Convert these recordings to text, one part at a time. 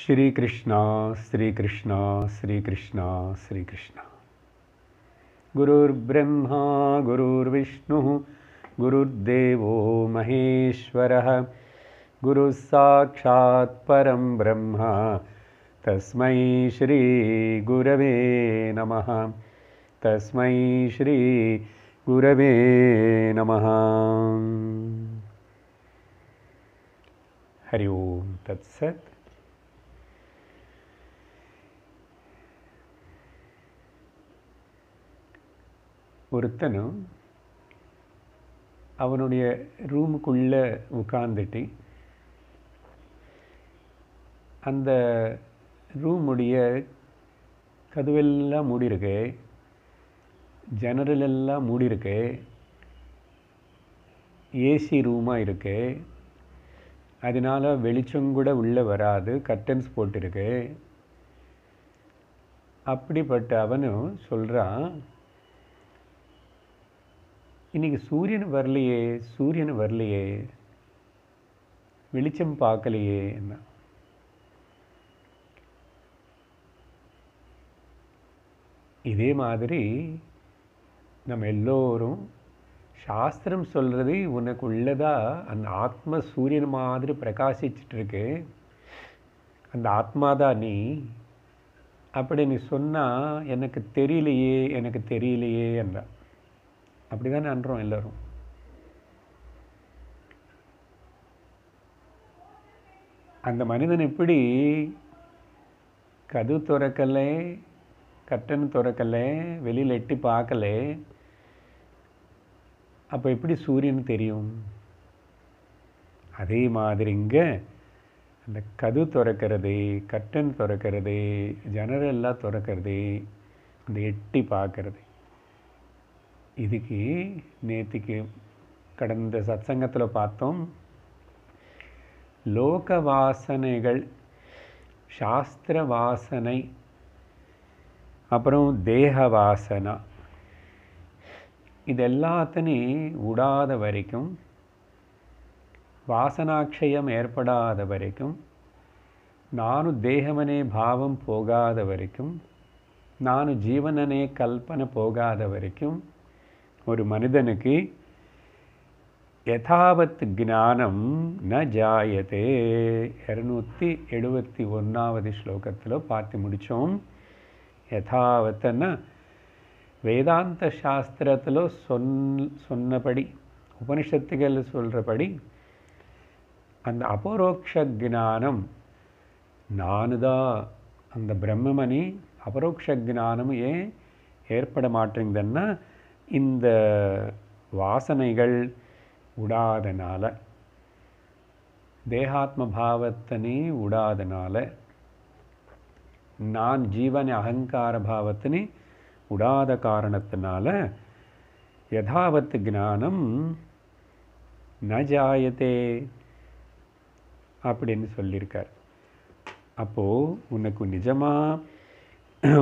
श्री कृष्णा श्री कृष्णा श्री कृष्णा श्री कृष्णा गुरुर्ब्रह्मा गुरुर्विष्णुः गुरुर्देवो महेश्वरः गुरुस्साक्षात् परं ब्रह्म तस्मै श्रीगुरवे नमः तस्मै श्रीगुरवे नमः हरि ओं तत्सत् ஒருத்தனும் அவனுடைய ரூமுக்குள்ளே உட்கார்ந்துட்டு அந்த ரூமுடைய கதவெல்லாம் மூடியிருக்கு ஜெனரல் எல்லாம் மூடியிருக்கு ஏசி ரூமாக இருக்குது அதனால் வெளிச்சம் கூட உள்ளே வராது கர்டன்ஸ் போட்டிருக்கு அப்படிப்பட்ட அவனும் சொல்கிறான் இன்றைக்கி சூரியன் வரலையே சூரியன் வரலையே வெளிச்சம் பார்க்கலையே என்ன இதே மாதிரி நம்ம எல்லோரும் சாஸ்திரம் சொல்கிறது உனக்கு உள்ளதாக அந்த ஆத்ம சூரியன் மாதிரி பிரகாசிச்சிட்ருக்கு அந்த ஆத்மாதான் நீ அப்படி நீ சொன்னால் எனக்கு தெரியலையே எனக்கு தெரியலையே என்றான் அப்படி தானே அன்றோம் எல்லோரும் அந்த மனிதன் இப்படி கது துறக்கலை கட்டன்னு துறக்கலை வெளியில் எட்டி பார்க்கல அப்போ எப்படி சூரியன் தெரியும் அதே மாதிரி இங்கே அந்த கது துறக்கிறது கட்டன் துறக்கிறது ஜனரெல்லாம் துறக்கிறது அந்த எட்டி பார்க்கறது இதுக்கு నేతికి கடந்த சத்சங்கத்தில் பார்த்தோம் லோக வாசனைகள் சாஸ்திர வாசனை அப்புறம் தேக வாசனா இது எல்லாத்தனையும் விடாத வரைக்கும் வாசனாட்சயம் ஏற்படாத வரைக்கும் நானும் தேகமனே பாவம் போகாத வரைக்கும் நானும் ஜீவனனே கல்பனை போகாத வரைக்கும் ஒரு மனிதனுக்கு யதாவத் ஜானம் ந ஜாயதே இரநூத்தி எழுபத்தி ஒன்றாவது ஸ்லோகத்தில் பார்த்து முடித்தோம் யதாவத்துன்னா வேதாந்த சாஸ்திரத்தில் சொன் சொன்னபடி உபனிஷத்துகள் சொல்கிறபடி அந்த அபரோக்ஷ ஜானம் நானு தான் அந்த பிரம்மமணி அபரோக்ஷ ஜானம் ஏன் ஏற்பட மாட்டேங்குதுன்னா இந்த வாசனைகள் விடாதனால தேகாத்ம பாவத்தினே விடாதனால நான் ஜீவன அகங்கார பாவத்தினே விடாத காரணத்தினால யதாவத்து ஞானம் ந ஜாயத்தே அப்படின்னு சொல்லியிருக்கார் அப்போது உனக்கு நிஜமாக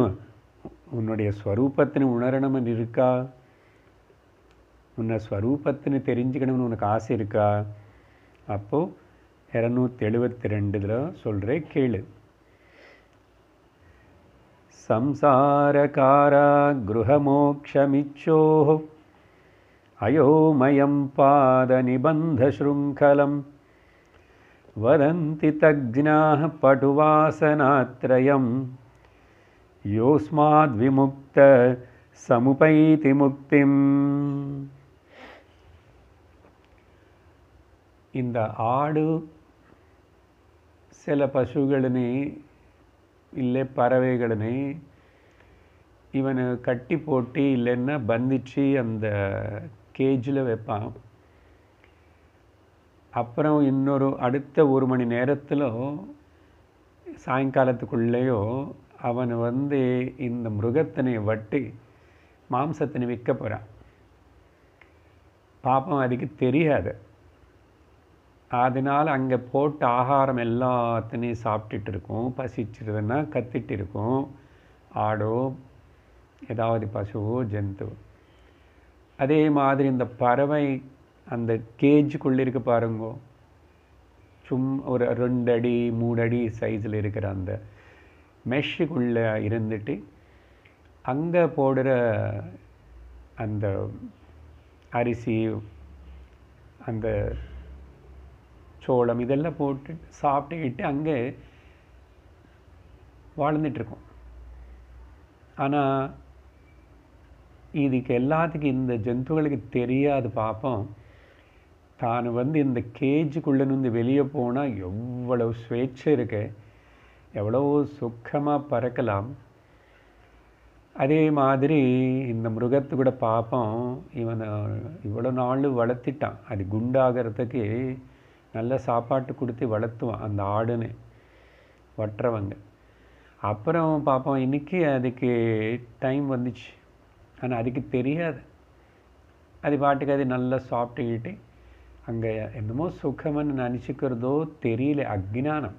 உன்னுடைய ஸ்வரூபத்தின் உணரணம் இருக்கா उन्न स्वरूपत्नि तेरिंजिकने उन्न कासे इरुका अप्पो एरनु तेलुवत्ति रेंड़ दिलो सोल्रे केलु संसार कारा गुरुह मोक्ष मिच्चो अयो मयं पाद पटुवासनात्रयं योस्माद् विमुक्त समुपैति இந்த ஆடு சில பசுகளினை இல்லை பறவைகளினை இவனை கட்டி போட்டு இல்லைன்னா பந்திச்சு அந்த கேஜில் வைப்பான் அப்புறம் இன்னொரு அடுத்த ஒரு மணி நேரத்தில் சாயங்காலத்துக்குள்ளேயோ அவன் வந்து இந்த மிருகத்தினை வட்டி மாம்சத்தினை விற்க போகிறான் பாப்பம் அதுக்கு தெரியாது அதனால் அங்கே போட்ட ஆகாரம் எல்லாத்தினையும் சாப்பிட்டுட்டு இருக்கும் பசிச்சிருதுன்னா கத்திட்டு இருக்கும் ஆடோ ஏதாவது பசுவோ ஜந்து அதே மாதிரி இந்த பறவை அந்த கேஜுக்குள்ளே இருக்க பாருங்கோ சும் ஒரு ரெண்டு அடி மூணு அடி சைஸில் இருக்கிற அந்த மெஷ்ஷுக்குள்ளே இருந்துட்டு அங்கே போடுற அந்த அரிசி அந்த சோளம் இதெல்லாம் போட்டு சாப்பிட்டுக்கிட்டு அங்கே வாழ்ந்துட்டுருக்கோம் ஆனால் இதுக்கு எல்லாத்துக்கும் இந்த ஜந்துக்களுக்கு தெரியாது பார்ப்போம் தான் வந்து இந்த கேஜுக்குள்ளே இருந்து வெளியே போனால் எவ்வளோ சுவேட்சை இருக்கு எவ்வளோ சுக்கமாக பறக்கலாம் அதே மாதிரி இந்த மிருகத்து கூட பார்ப்போம் இவனை இவ்வளோ நாள் வளர்த்திட்டான் அது குண்டாகிறதுக்கு நல்ல சாப்பாட்டு கொடுத்து வளர்த்துவான் அந்த ஆடுன்னு வட்டுறவங்க அப்புறம் பார்ப்போம் இன்றைக்கி அதுக்கு டைம் வந்துச்சு ஆனால் அதுக்கு தெரியாது அது பாட்டுக்கு அது நல்லா சாப்பிட்டுக்கிட்டு அங்கே என்னமோ சுகம்னு நினச்சிக்கிறதோ தெரியல அக்ஞானம்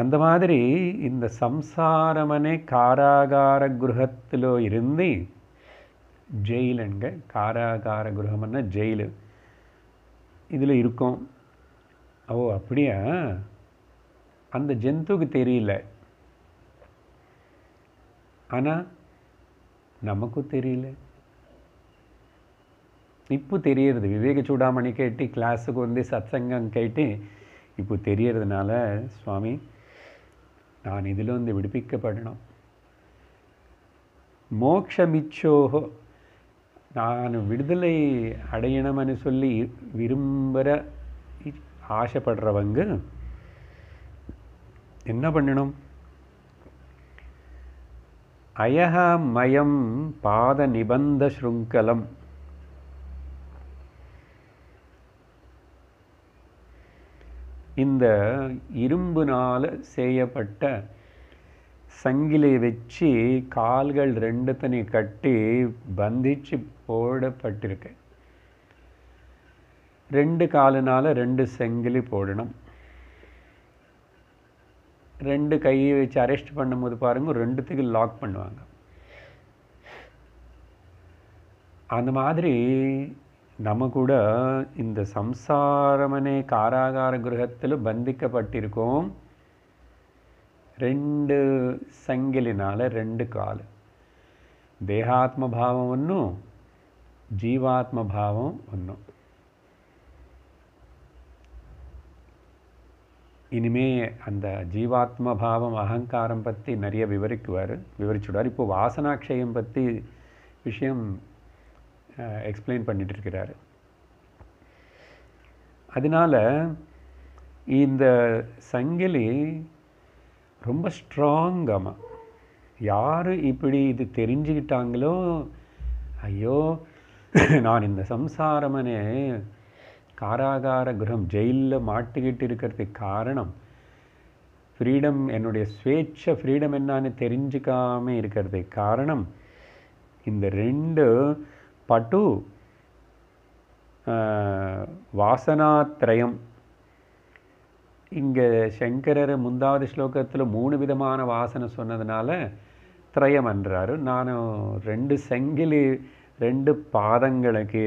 அந்த மாதிரி இந்த சம்சாரமனே காராகார குருகத்தில் இருந்து ஜெயிலுங்க காராகார குருகம்னா ஜெயிலு இதில் இருக்கும் ஓ அப்படியா அந்த ஜந்துக்கு தெரியல ஆனால் நமக்கும் தெரியல இப்போ தெரியறது விவேக சூடாமணி கேட்டு கிளாஸுக்கு வந்து சத்சங்கம் கேட்டு இப்போ தெரியறதுனால சுவாமி நான் இதில் வந்து விடுப்பிக்கப்படணும் மோக்ஷமிச்சோகோ நான் விடுதலை அடையணும்னு சொல்லி விரும்புகிற ஆசைப்படுறவங்க என்ன பண்ணணும் அயகமயம் மயம் பாத நிபந்த ஸ்ருங்கலம் இந்த இரும்புனால் செய்யப்பட்ட சங்கிலியை வச்சு கால்கள் ரெண்டுத்தனை கட்டி பந்திச்சு போடப்பட்டிருக்கு ரெண்டு காலினால் ரெண்டு செங்கிலி போடணும் ரெண்டு கையை வச்சு அரெஸ்ட் பண்ணும்போது பாருங்கள் ரெண்டுத்துக்கு லாக் பண்ணுவாங்க அந்த மாதிரி நம்ம கூட இந்த சம்சாரமனே காராகார கிரகத்தில் பந்திக்கப்பட்டிருக்கோம் ரெண்டு சங்கிலினால் ரெண்டு கால் ಕಾಲು பாவம் ஒன்றும் ஜீவாத்ம பாவம் ஒன்றும் இனிமே அந்த ஜீவாத்ம பாவம் அகங்காரம் பற்றி நிறைய விவரிக்குவார் விவரிச்சுடுவார் இப்போ வாசனாட்சயம் பற்றி விஷயம் எக்ஸ்பிளைன் பண்ணிட்டு இருக்கிறார் அதனால் இந்த சங்கிலி ரொம்ப ஸ்ட்ராங்கமாக யார் இப்படி இது தெரிஞ்சுக்கிட்டாங்களோ ஐயோ நான் இந்த சம்சாரமனே காராகார கிரகம் ஜெயிலில் மாட்டுக்கிட்டு இருக்கிறதுக்கு காரணம் ஃப்ரீடம் என்னுடைய ஸ்வேച്ഛ ஃப்ரீடம் என்னான்னு தெரிஞ்சுக்காமல் இருக்கிறதுக்கு காரணம் இந்த ரெண்டு பட்டு வாசனாத்திரயம் இங்கே சங்கரர் முந்தாவது ஸ்லோகத்தில் மூணு விதமான வாசனை சொன்னதுனால திரயம் என்றார் நான் ரெண்டு செங்கிலி ரெண்டு பாதங்களுக்கு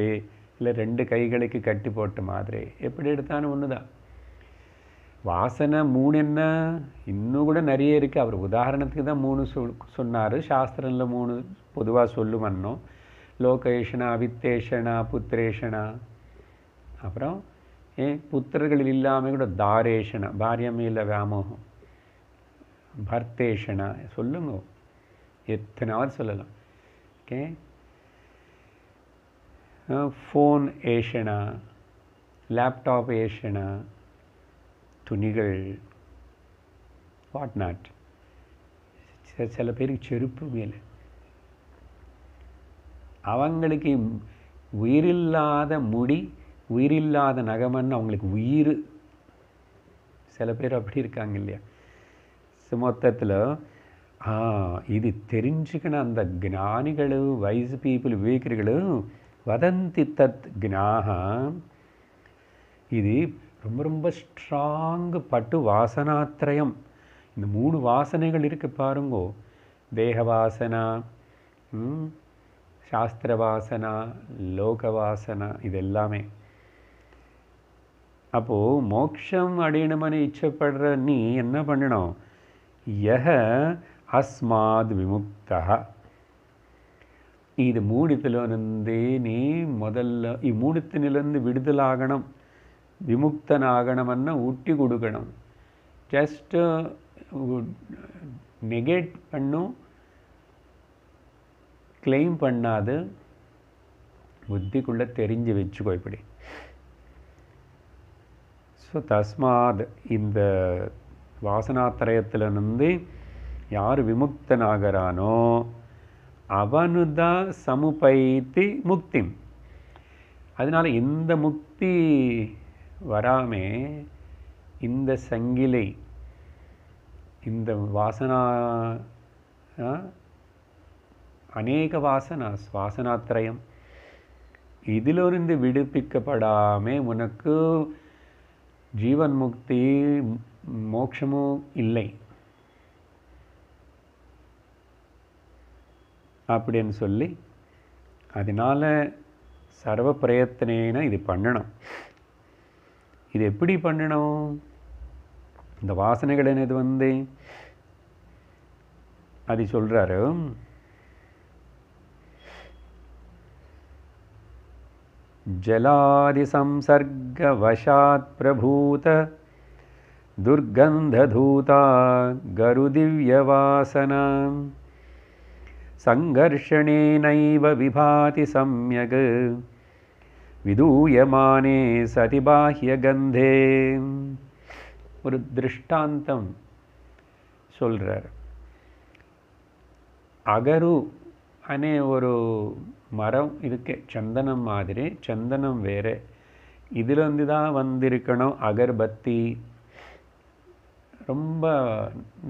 இல்லை ரெண்டு கைகளுக்கு கட்டி போட்ட மாதிரி எப்படி எடுத்தாலும் ஒன்று தான் வாசனை மூணு என்ன இன்னும் கூட நிறைய இருக்குது அவர் உதாரணத்துக்கு தான் மூணு சொல் சொன்னார் சாஸ்திரங்களில் மூணு பொதுவாக சொல்லுவன்னோம் லோகேஷனா வித்தேஷனா புத்திரேஷனா அப்புறம் ஏ புத்திரர்கள் இல்லாமல் கூட தாரேஷனா பாரியமையில் வியாமோகம் பர்த்தேஷனா சொல்லுங்க எத்தனாவது சொல்லலாம் ஓகே ஃபோன் ஏஷனா லேப்டாப் ஏஷனா துணிகள் வாட் நாட் சில பேருக்கு செருப்பு மேலே அவங்களுக்கு உயிரில்லாத முடி உயிரில்லாத நகமன்னு அவங்களுக்கு உயிர் சில பேர் அப்படி இருக்காங்க இல்லையா மொத்தத்தில் இது தெரிஞ்சுக்கணும் அந்த ஞானிகளும் வயசு பீப்புள் விவேக்கிறகளும் வதந்தி தத் ஜாக இது ரொம்ப ரொம்ப ஸ்ட்ராங்கு பட்டு வாசனாத்திரயம் இந்த மூணு வாசனைகள் இருக்குது பாருங்கோ தேக வாசனா சாஸ்திர வாசனா லோக வாசனா இது எல்லாமே அப்போது மோக்ஷம் அடையணுமனு இச்சப்படுற நீ என்ன பண்ணணும் யஹ அஸ்மாத் விமுக்தா இது மூணுத்திலிருந்தே நீ முதல்ல இம்மூணுத்தினிலிருந்து விடுதலாகணும் விமுக்தனாகணும்னா ஊட்டி கொடுக்கணும் ஜஸ்ட்டு நெகேட் பண்ணும் கிளைம் பண்ணாது புத்திக்குள்ளே தெரிஞ்சு வச்சுக்கோ இப்படி ஸோ தஸ்மாத் இந்த வாசனாத்திரயத்திலிருந்து யார் விமுக்தனாகிறானோ அவனுதா சமுபைத்தி முக்தி அதனால் இந்த முக்தி வராமே இந்த சங்கிலை இந்த வாசனா அநேக வாசனா சுவாசனாத்திரயம் இதிலிருந்து விடுப்பிக்கப்படாமே உனக்கு ஜீவன் முக்தி மோட்சமும் இல்லை அப்படின்னு சொல்லி அதனால் சர்வ பிரயத்தனேன இது பண்ணணும் இது எப்படி பண்ணணும் இந்த வாசனைகள் என்னது வந்து அது சொல்கிறாரு துர்கந்த தூதா கருதிவ்ய வாசனம் सङ्घर्षणेनैव विभाति सम्यग् विदूयमाने सति बाह्यगन्धे ஒரு திருஷ்டாந்தம் சொல்கிறார் அகரு அனே ஒரு மரம் இதுக்கு சந்தனம் மாதிரி சந்தனம் வேறு இதுலேருந்து தான் வந்திருக்கணும் அகர்பத்தி ரொம்ப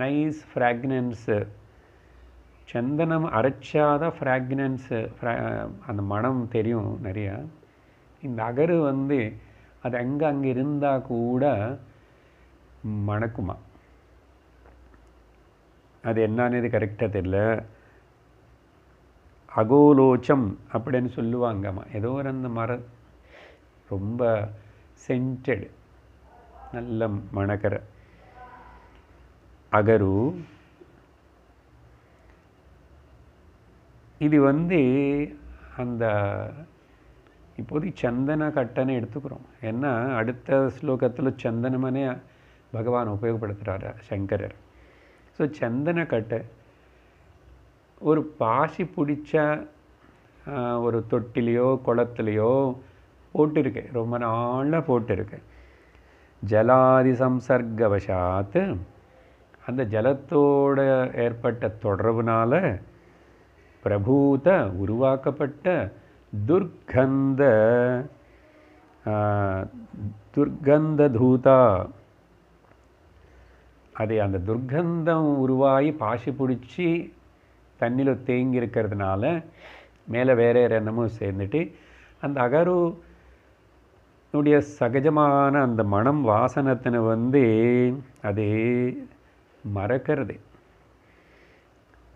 நைஸ் ஃப்ராக்னன்ஸு சந்தனம் அரைச்சாத ஃப்ராக்னன்ஸு அந்த மனம் தெரியும் நிறையா இந்த அகரு வந்து அது அங்கே அங்கே இருந்தால் கூட மணக்குமா அது என்னன்னு கரெக்டாக தெரியல அகோலோச்சம் அப்படின்னு சொல்லுவாங்கம்மா ஏதோ ஒரு அந்த மர ரொம்ப சென்டடு நல்ல மணக்கிற அகரு இது வந்து அந்த இப்போதைக்கு சந்தன கட்டனை எடுத்துக்கிறோம் ஏன்னா அடுத்த ஸ்லோகத்தில் சந்தனமனே பகவான் உபயோகப்படுத்துகிறாரு சங்கரர் ஸோ சந்தன கட்டை ஒரு பாசி பிடிச்ச ஒரு தொட்டிலையோ குளத்துலையோ போட்டிருக்கு ரொம்ப நாளாக போட்டிருக்கு ஜலாதி சம்சர்கவசாத்து அந்த ஜலத்தோட ஏற்பட்ட தொடர்புனால் பிரபூத உருவாக்கப்பட்ட துர்கந்த துர்கந்த தூதா அது அந்த துர்கந்தம் உருவாகி பாசி பிடிச்சி தண்ணியில் தேங்கி இருக்கிறதுனால மேலே வேறு எண்ணமும் சேர்ந்துட்டு அந்த அகரு உடைய சகஜமான அந்த மனம் வாசனத்தினை வந்து அது மறக்கிறது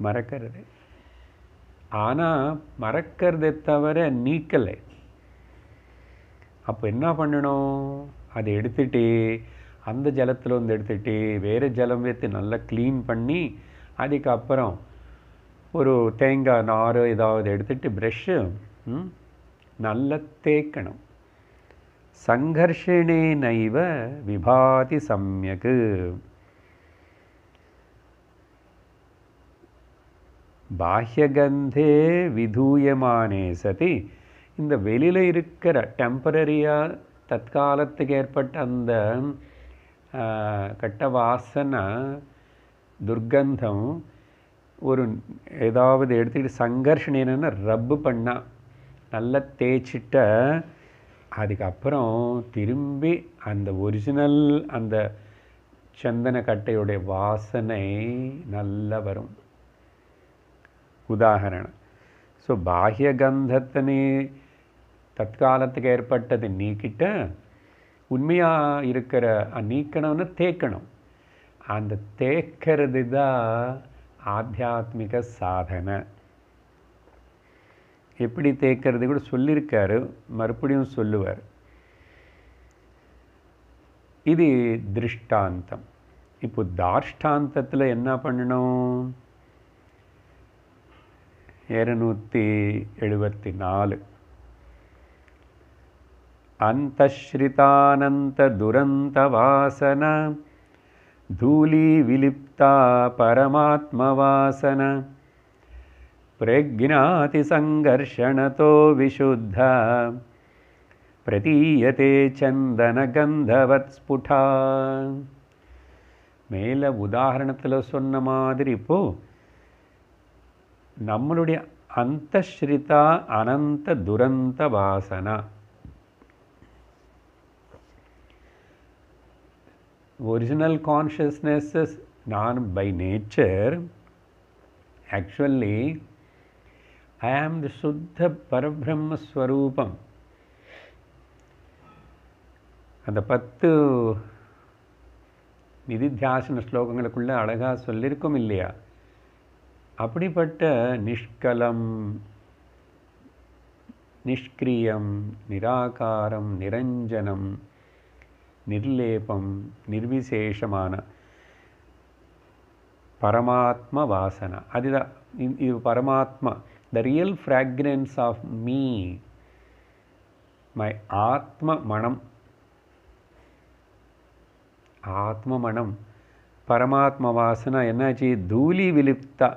மறக்கிறது ஆனால் மறக்கிறதை தவிர நீக்கலை அப்போ என்ன பண்ணணும் அதை எடுத்துகிட்டு அந்த ஜலத்தில் வந்து எடுத்துகிட்டு வேறு ஜலம் வைத்து நல்லா க்ளீன் பண்ணி அதுக்கப்புறம் ஒரு தேங்காய் நார் ஏதாவது எடுத்துகிட்டு ப்ரெஷ்ஷு நல்லா தேய்க்கணும் சங்கர்ஷனே நைவ விபாதி சமயக்கு பாஹ்யகந்தே விதூயமானே சதி இந்த வெளியில் இருக்கிற டெம்பரரியாக தற்காலத்துக்கு ஏற்பட்ட அந்த கட்ட வாசனை துர்கந்தம் ஒரு ஏதாவது எடுத்துக்கிட்டு சங்கர்ஷன் என்னென்னா ரப்பு பண்ணால் நல்லா தேய்ச்சிட்ட அதுக்கப்புறம் திரும்பி அந்த ஒரிஜினல் அந்த சந்தன கட்டையுடைய வாசனை நல்லா வரும் உதாரணம் ஸோ பாஹ்ய கந்தத்தினே தற்காலத்துக்கு ஏற்பட்டது நீக்கிட்ட உண்மையாக இருக்கிற நீக்கணும்னு தேக்கணும் அந்த தேக்கிறது தான் ஆத்தியாத்மிக சாதனை எப்படி தேக்கிறது கூட சொல்லியிருக்காரு மறுபடியும் சொல்லுவார் இது திருஷ்டாந்தம் இப்போ தாஷ்டாந்தத்தில் என்ன பண்ணணும் ूति एवत् न अन्तश्रितानन्तदुरन्तवासना धूलिविलिप्ता परमात्मवासना प्रज्ञातिसङ्घर्षणतो विशुद्ध प्रतीयते चन्दनगन्धवत्स्फुटा मेल उदाहरणमादिपु நம்மளுடைய அந்தஸ்ரிதா அனந்த துரந்த வாசனா ஒரிஜினல் கான்ஷியஸ்னஸ் நான் by nature actually I am the சுத்த பரபிரம்மஸ்வரூபம் அந்த பத்து நிதித்தியாசன ஸ்லோகங்களுக்குள்ளே அழகாக சொல்லியிருக்கும் இல்லையா அப்படிப்பட்ட நிஷ்கலம் நிஷ்கிரியம் நிராகாரம் நிரஞ்சனம் நிர்லேபம் நிர்விசேஷமான பரமாத்ம வாசனை அதுதான் இது பரமாத்மா the real fragrance of me my ஆத்ம மனம் ஆத்ம மனம் பரமாத்ம வாசனை என்னாச்சு தூலி விலிப்தா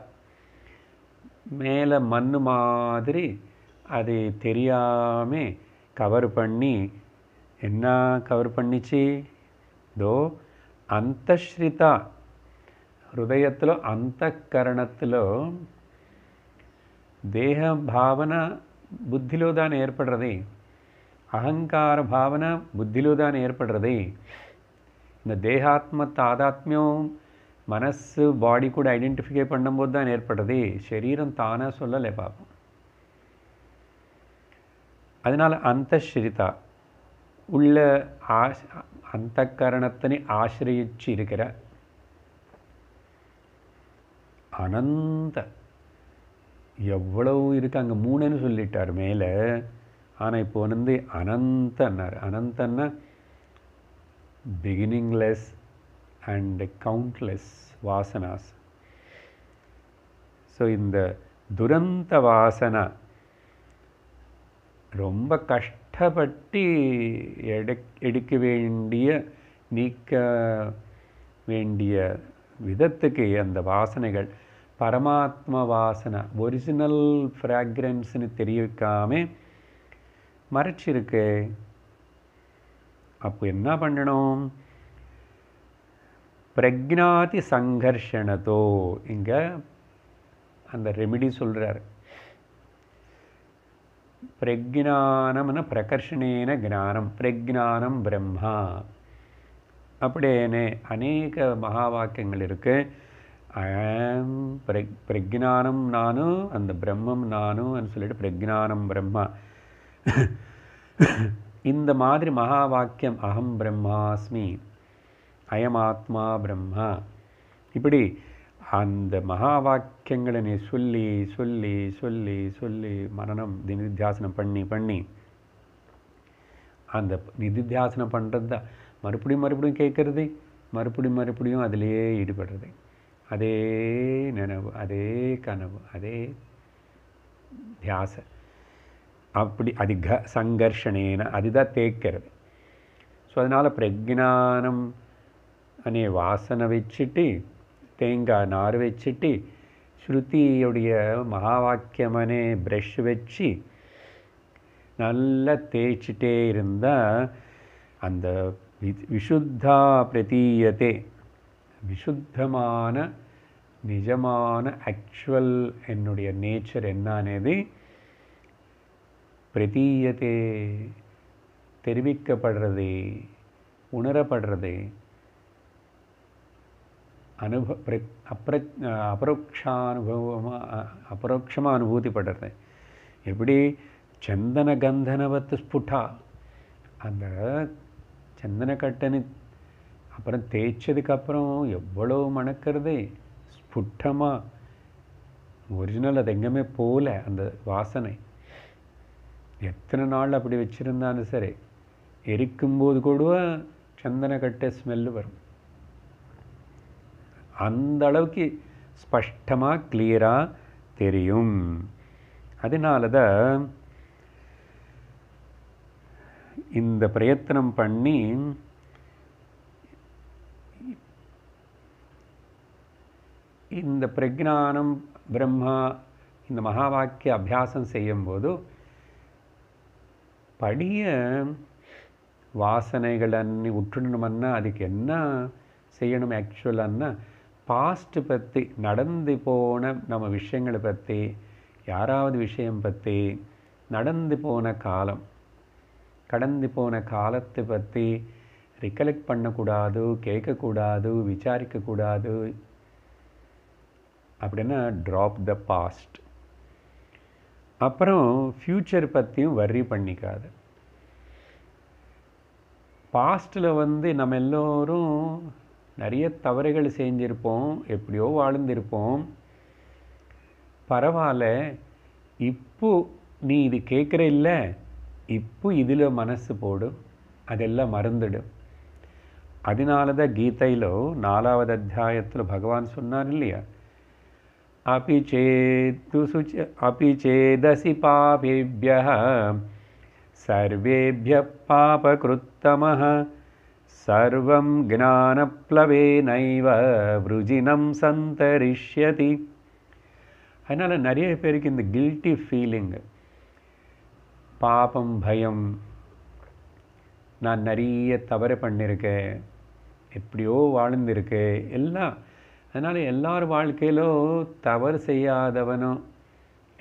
మేల మన్ను మాదిరి అది తెలియామే కవరు పన్ని ఎన్న కవర్ పన్నిచి దో అంతశ్రిత హృదయత్లో అంతఃకరణత్లో దేహ భావన బుద్ధిలో దాని ఏర్పడరది అహంకార భావన బుద్ధిలో దాని ఏర్పడరది దేహాత్మ తాదాత్మ్యం மனசு பாடி கூட ஐடென்டிஃபிகை பண்ணும்போது தான் ஏற்படுறது சரீரம் தானாக சொல்லலை பார்ப்போம் அதனால் அந்த ஸ்ரிதா உள்ள ஆஷ் அந்த கரணத்தினை ஆசிரியிச்சு இருக்கிற அனந்த எவ்வளவு இருக்கு அங்கே மூணுன்னு சொல்லிட்டார் மேலே ஆனால் இப்போ வந்து அனந்தன்னார் அனந்தன்னா பிகினிங்லெஸ் அண்ட் கவுண்ட்லெஸ் வாசனாஸ் ஸோ இந்த துரந்த வாசனை ரொம்ப கஷ்டப்பட்டு எடுக் எடுக்க வேண்டிய நீக்க வேண்டிய விதத்துக்கு அந்த வாசனைகள் பரமாத்மா வாசனை ஒரிஜினல் ஃப்ராக்ரன்ஸ்னு தெரிவிக்காமல் மறைச்சிருக்கு அப்போ என்ன பண்ணணும் பிரக்னாதி சங்கர்ஷணத்தோ இங்கே அந்த ரெமிடி சொல்கிறார் பிரஜானம்னு பிரகர்ஷணேன ஜானம் பிரஜானம் பிரம்மா அப்படின்னு அநேக மகா வாக்கியங்கள் இருக்குது ஐம் பிரஜானம் நானும் அந்த பிரம்மம் நானும் சொல்லிட்டு பிரஜானம் பிரம்மா இந்த மாதிரி மகா வாக்கியம் அகம் பிரம்மாஸ்மி அயமாத்மா பிரம்மா இப்படி அந்த மகா வாக்கியங்களை நீ சொல்லி சொல்லி சொல்லி சொல்லி மரணம் நிதித்தியாசனம் பண்ணி பண்ணி அந்த நிதித்தியாசனம் பண்ணுறது தான் மறுபடியும் மறுபடியும் கேட்குறது மறுபடியும் மறுபடியும் அதிலேயே ஈடுபடுறது அதே நினைவு அதே கனவு அதே தியாச அப்படி அதிக சங்கர்ஷனேன சங்கர்ஷணேன அதுதான் தேக்கிறது ஸோ அதனால் பிரஜானம் அனே வாசனை வச்சுட்டு தேங்காய் நார் வச்சுட்டு ஸ்ருதியுடைய வாக்கியமனே ப்ரஷ் வச்சு நல்லா தேய்ச்சிட்டே இருந்தால் அந்த விஷுத்தா பிரதீயத்தை விஷுத்தமான நிஜமான ஆக்சுவல் என்னுடைய நேச்சர் என்னானது பிரதீயத்தை தெரிவிக்கப்படுறது உணரப்படுறது அனுப பிர அப்ர அபரோக்ஷானுபவமாக அபரோக்ஷமாக அனுபூதி படுறது எப்படி சந்தன கந்தனவத்து ஸ்புட்டா அந்த சந்தன கட்டணி அப்புறம் தேய்ச்சதுக்கப்புறம் எவ்வளோ மணக்கிறது ஸ்புட்டமாக ஒரிஜினல் அது எங்கேயுமே போகல அந்த வாசனை எத்தனை நாள் அப்படி வச்சுருந்தாலும் சரி எரிக்கும்போது கூட சந்தன சந்தனக்கட்டை ஸ்மெல்லு வரும் அந்த அளவுக்கு ஸ்பஷ்டமாக கிளியராக தெரியும் அதனால தான் இந்த பிரயத்தனம் பண்ணி இந்த பிரஜானம் பிரம்மா இந்த மகா வாக்கிய அபியாசம் செய்யும்போது படிய வாசனைகள் அன்னி உற்றுணுமன்னா அதுக்கு என்ன செய்யணும் ஆக்சுவலான்னா பாஸ்ட்டு பற்றி நடந்து போன நம்ம விஷயங்களை பற்றி யாராவது விஷயம் பற்றி நடந்து போன காலம் கடந்து போன காலத்தை பற்றி ரிகலெக்ட் பண்ணக்கூடாது கேட்கக்கூடாது விசாரிக்கக்கூடாது அப்படின்னா ட்ராப் த பாஸ்ட் அப்புறம் ஃப்யூச்சர் பற்றியும் வரி பண்ணிக்காது பாஸ்டில் வந்து நம்ம எல்லோரும் நிறைய தவறுகள் செஞ்சிருப்போம் எப்படியோ வாழ்ந்திருப்போம் பரவாயில்ல இப்போ நீ இது கேட்குற இல்லை இப்போ இதில் மனசு போடும் அதெல்லாம் மறந்துடும் அதனால தான் கீதையில் நாலாவது அத்தியாயத்தில் பகவான் சொன்னார் இல்லையா அப்பி चेत्तु सुच अपि चेदसि पापेभ्यः सर्वेभ्यः ஜானப்ளவே நைவ ருஜினம் சந்தரிஷ்யதி அதனால் நிறைய பேருக்கு இந்த கில்ட்டி ஃபீலிங்கு பாபம் பயம் நான் நிறைய தவறு பண்ணியிருக்கேன் எப்படியோ வாழ்ந்திருக்கேன் எல்லாம் அதனால் எல்லார் வாழ்க்கையிலும் தவறு செய்யாதவனும்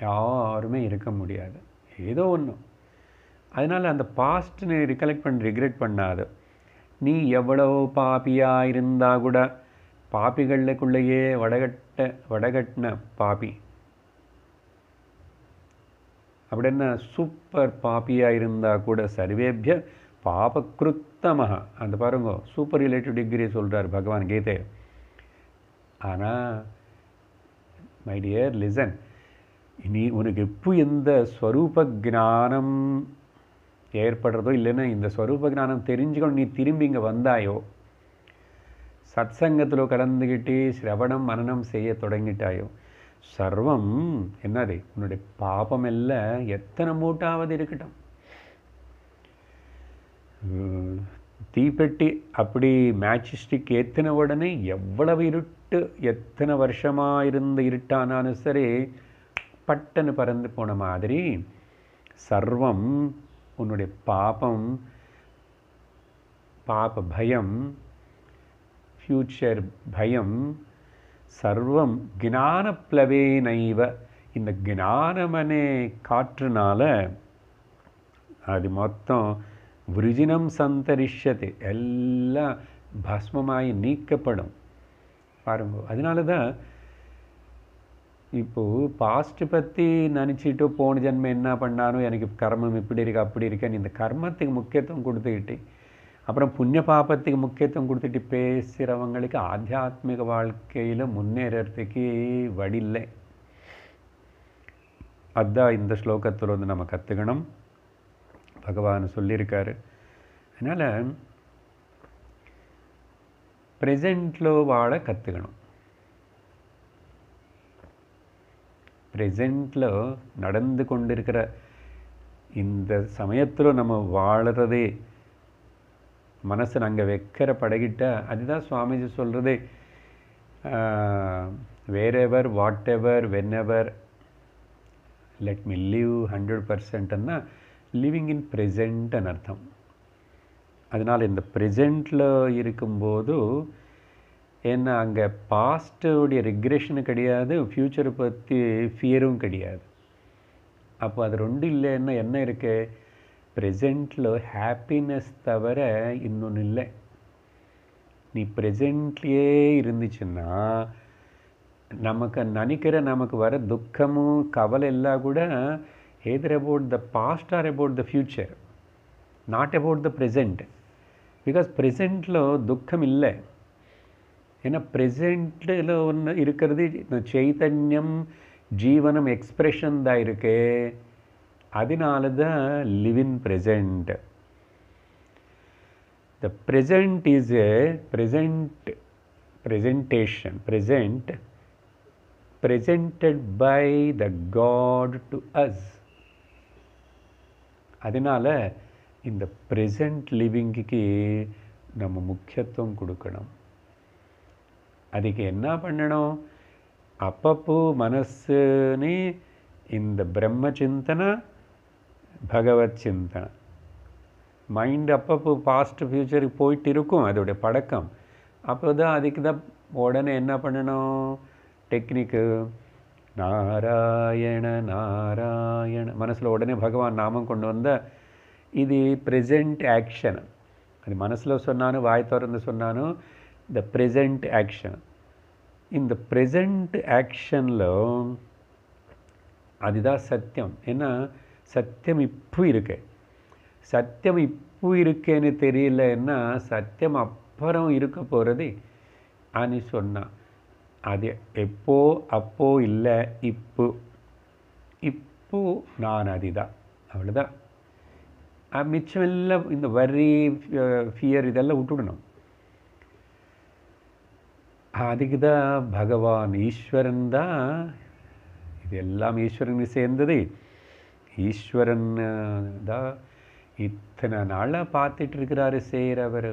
யாருமே இருக்க முடியாது ஏதோ ஒன்றும் அதனால் அந்த பாஸ்ட்னு ரிகலெக்ட் பண்ணி ரிக்ரெட் பண்ணாது நீ எவ்வளவு பாப்பியா இருந்தா கூட பாப்பிகளுக்குள்ளேயே வடகட்ட வடகட்டின பாப்பி அப்படி என்ன சூப்பர் பாப்பியாக இருந்தால் கூட சர்வேபிய பாபக்ருத்தமாக அந்த பாருங்க சூப்பர் ரிலேட்டிவ் டிகிரி சொல்கிறார் பகவான் கீதை ஆனால் மை டியர் லிசன் நீ உனக்கு எப்போ எந்த ஸ்வரூப ஜானம் ஏற்படுறதோ இல்லைன்னா இந்த ஸ்வரூப ஜானம் தெரிஞ்சுக்கணும் நீ திரும்பி இங்கே வந்தாயோ சத் சங்கத்தில் கலந்துக்கிட்டு சிரவணம் மனநம் செய்ய தொடங்கிட்டாயோ சர்வம் என்னது உன்னுடைய பாபம் இல்லை எத்தனை மூட்டாவது இருக்கட்டும் தீப்பெட்டி அப்படி மேட்சிஸ்டிக் ஏற்றின உடனே எவ்வளவு இருட்டு எத்தனை வருஷமாக இருந்த இருட்டானாலும் சரி பட்டன்னு பறந்து போன மாதிரி சர்வம் உன்னுடைய பாபம் பாப பயம் ஃப்யூச்சர் பயம் சர்வம் கிஞான பிளவே நைவ இந்த கிஞானமனே காற்றுனால அது மொத்தம் விருஜினம் சந்தரிஷத்து எல்லாம் பஸ்மமாகி நீக்கப்படும் பாருங்க அதனால தான் இப்போது பாஸ்ட்டு பற்றி நினச்சிட்டு போன ஜென்மம் என்ன பண்ணாலும் எனக்கு கர்மம் இப்படி இருக்கு அப்படி இருக்குன்னு இந்த கர்மத்துக்கு முக்கியத்துவம் கொடுத்துக்கிட்டு அப்புறம் புண்ணிய பாபத்துக்கு முக்கியத்துவம் கொடுத்துட்டு பேசுகிறவங்களுக்கு ஆத்தியாத்மிக வாழ்க்கையில் முன்னேறத்துக்கு வழி இல்லை அதுதான் இந்த ஸ்லோகத்தில் வந்து நம்ம கற்றுக்கணும் பகவான் சொல்லியிருக்காரு அதனால் ப்ரெசண்ட்டில் வாழ கற்றுக்கணும் ப்ரெசென்ட்டில் நடந்து கொண்டிருக்கிற இந்த சமயத்தில் நம்ம வாழறதே மனசை நாங்கள் வைக்கிற படகிட்டால் அதுதான் சுவாமிஜி சொல்கிறது wherever whatever whenever let me live hundred பர்சன்ட்னா லிவிங் இன் ப்ரெசென்ட்னு அர்த்தம் அதனால் இந்த ப்ரெசென்ட்டில் இருக்கும்போது ஏன்னா அங்கே பாஸ்ட்டுடைய ரெக்ரெஷனும் கிடையாது ஃப்யூச்சரை பற்றி ஃபியரும் கிடையாது அப்போ அது ரெண்டும் இல்லைன்னா என்ன இருக்குது ப்ரெசென்டில் ஹாப்பினஸ் தவிர இன்னொன்று இல்லை நீ ப்ரெசென்ட்லேயே இருந்துச்சுன்னா நமக்கு நினைக்கிற நமக்கு வர துக்கமும் கவலை எல்லாம் கூட either about the past or about the future not about the present because ப்ரெசென்ட்டில் துக்கம் இல்லை ஏன்னா ப்ரெசென்ட்டில் ஒன்று இருக்கிறது இந்த சைத்தன்யம் ஜீவனம் எக்ஸ்ப்ரெஷன் தான் இருக்கு அதனால தான் live in present the present is a present presentation present presented by the god to us அதனால் இந்த ப்ரெசண்ட் லிவிங்க்கு நம்ம முக்கியத்துவம் கொடுக்கணும் அதுக்கு என்ன பண்ணணும் அப்பப்போ மனசுனே இந்த பிரம்ம சிந்தனை பகவத் சிந்தனை மைண்ட் அப்பப்போ பாஸ்ட் ஃப்யூச்சருக்கு போயிட்டு இருக்கும் அதோடைய படக்கம் அப்போ தான் அதுக்கு தான் உடனே என்ன பண்ணணும் டெக்னிக்கு நாராயண நாராயண மனசில் உடனே பகவான் நாமம் கொண்டு வந்தால் இது ப்ரெசண்ட் ஆக்ஷன் அது மனசில் சொன்னானு வாய் திறந்து சொன்னாலும் த ప్రజెంట్ ஆக்ஷன் இந்த ப்ரெசண்ட் ஆக்ஷனில் அதுதான் சத்தியம் ஏன்னா சத்தியம் இப்போ இருக்கு சத்தியம் இப்போ இருக்கேன்னு தெரியலன்னா சத்தியம் அப்புறம் இருக்க போகிறது ஆனு சொன்னான் அது எப்போ அப்போ இல்லை இப்போ இப்போ நான் அதுதான் அவ்வளோதான் மிச்சமெல்லாம் எல்லாம் இந்த வரி ஃபியர் இதெல்லாம் விட்டுடணும் அதுக்கு தான் பகவான் ஈஸ்வரன் தான் இது எல்லாம் ஈஸ்வரனுக்கு சேர்ந்தது ஈஸ்வரன் தான் இத்தனை நாளாக பார்த்துட்டு இருக்கிறாரு செய்கிறவர்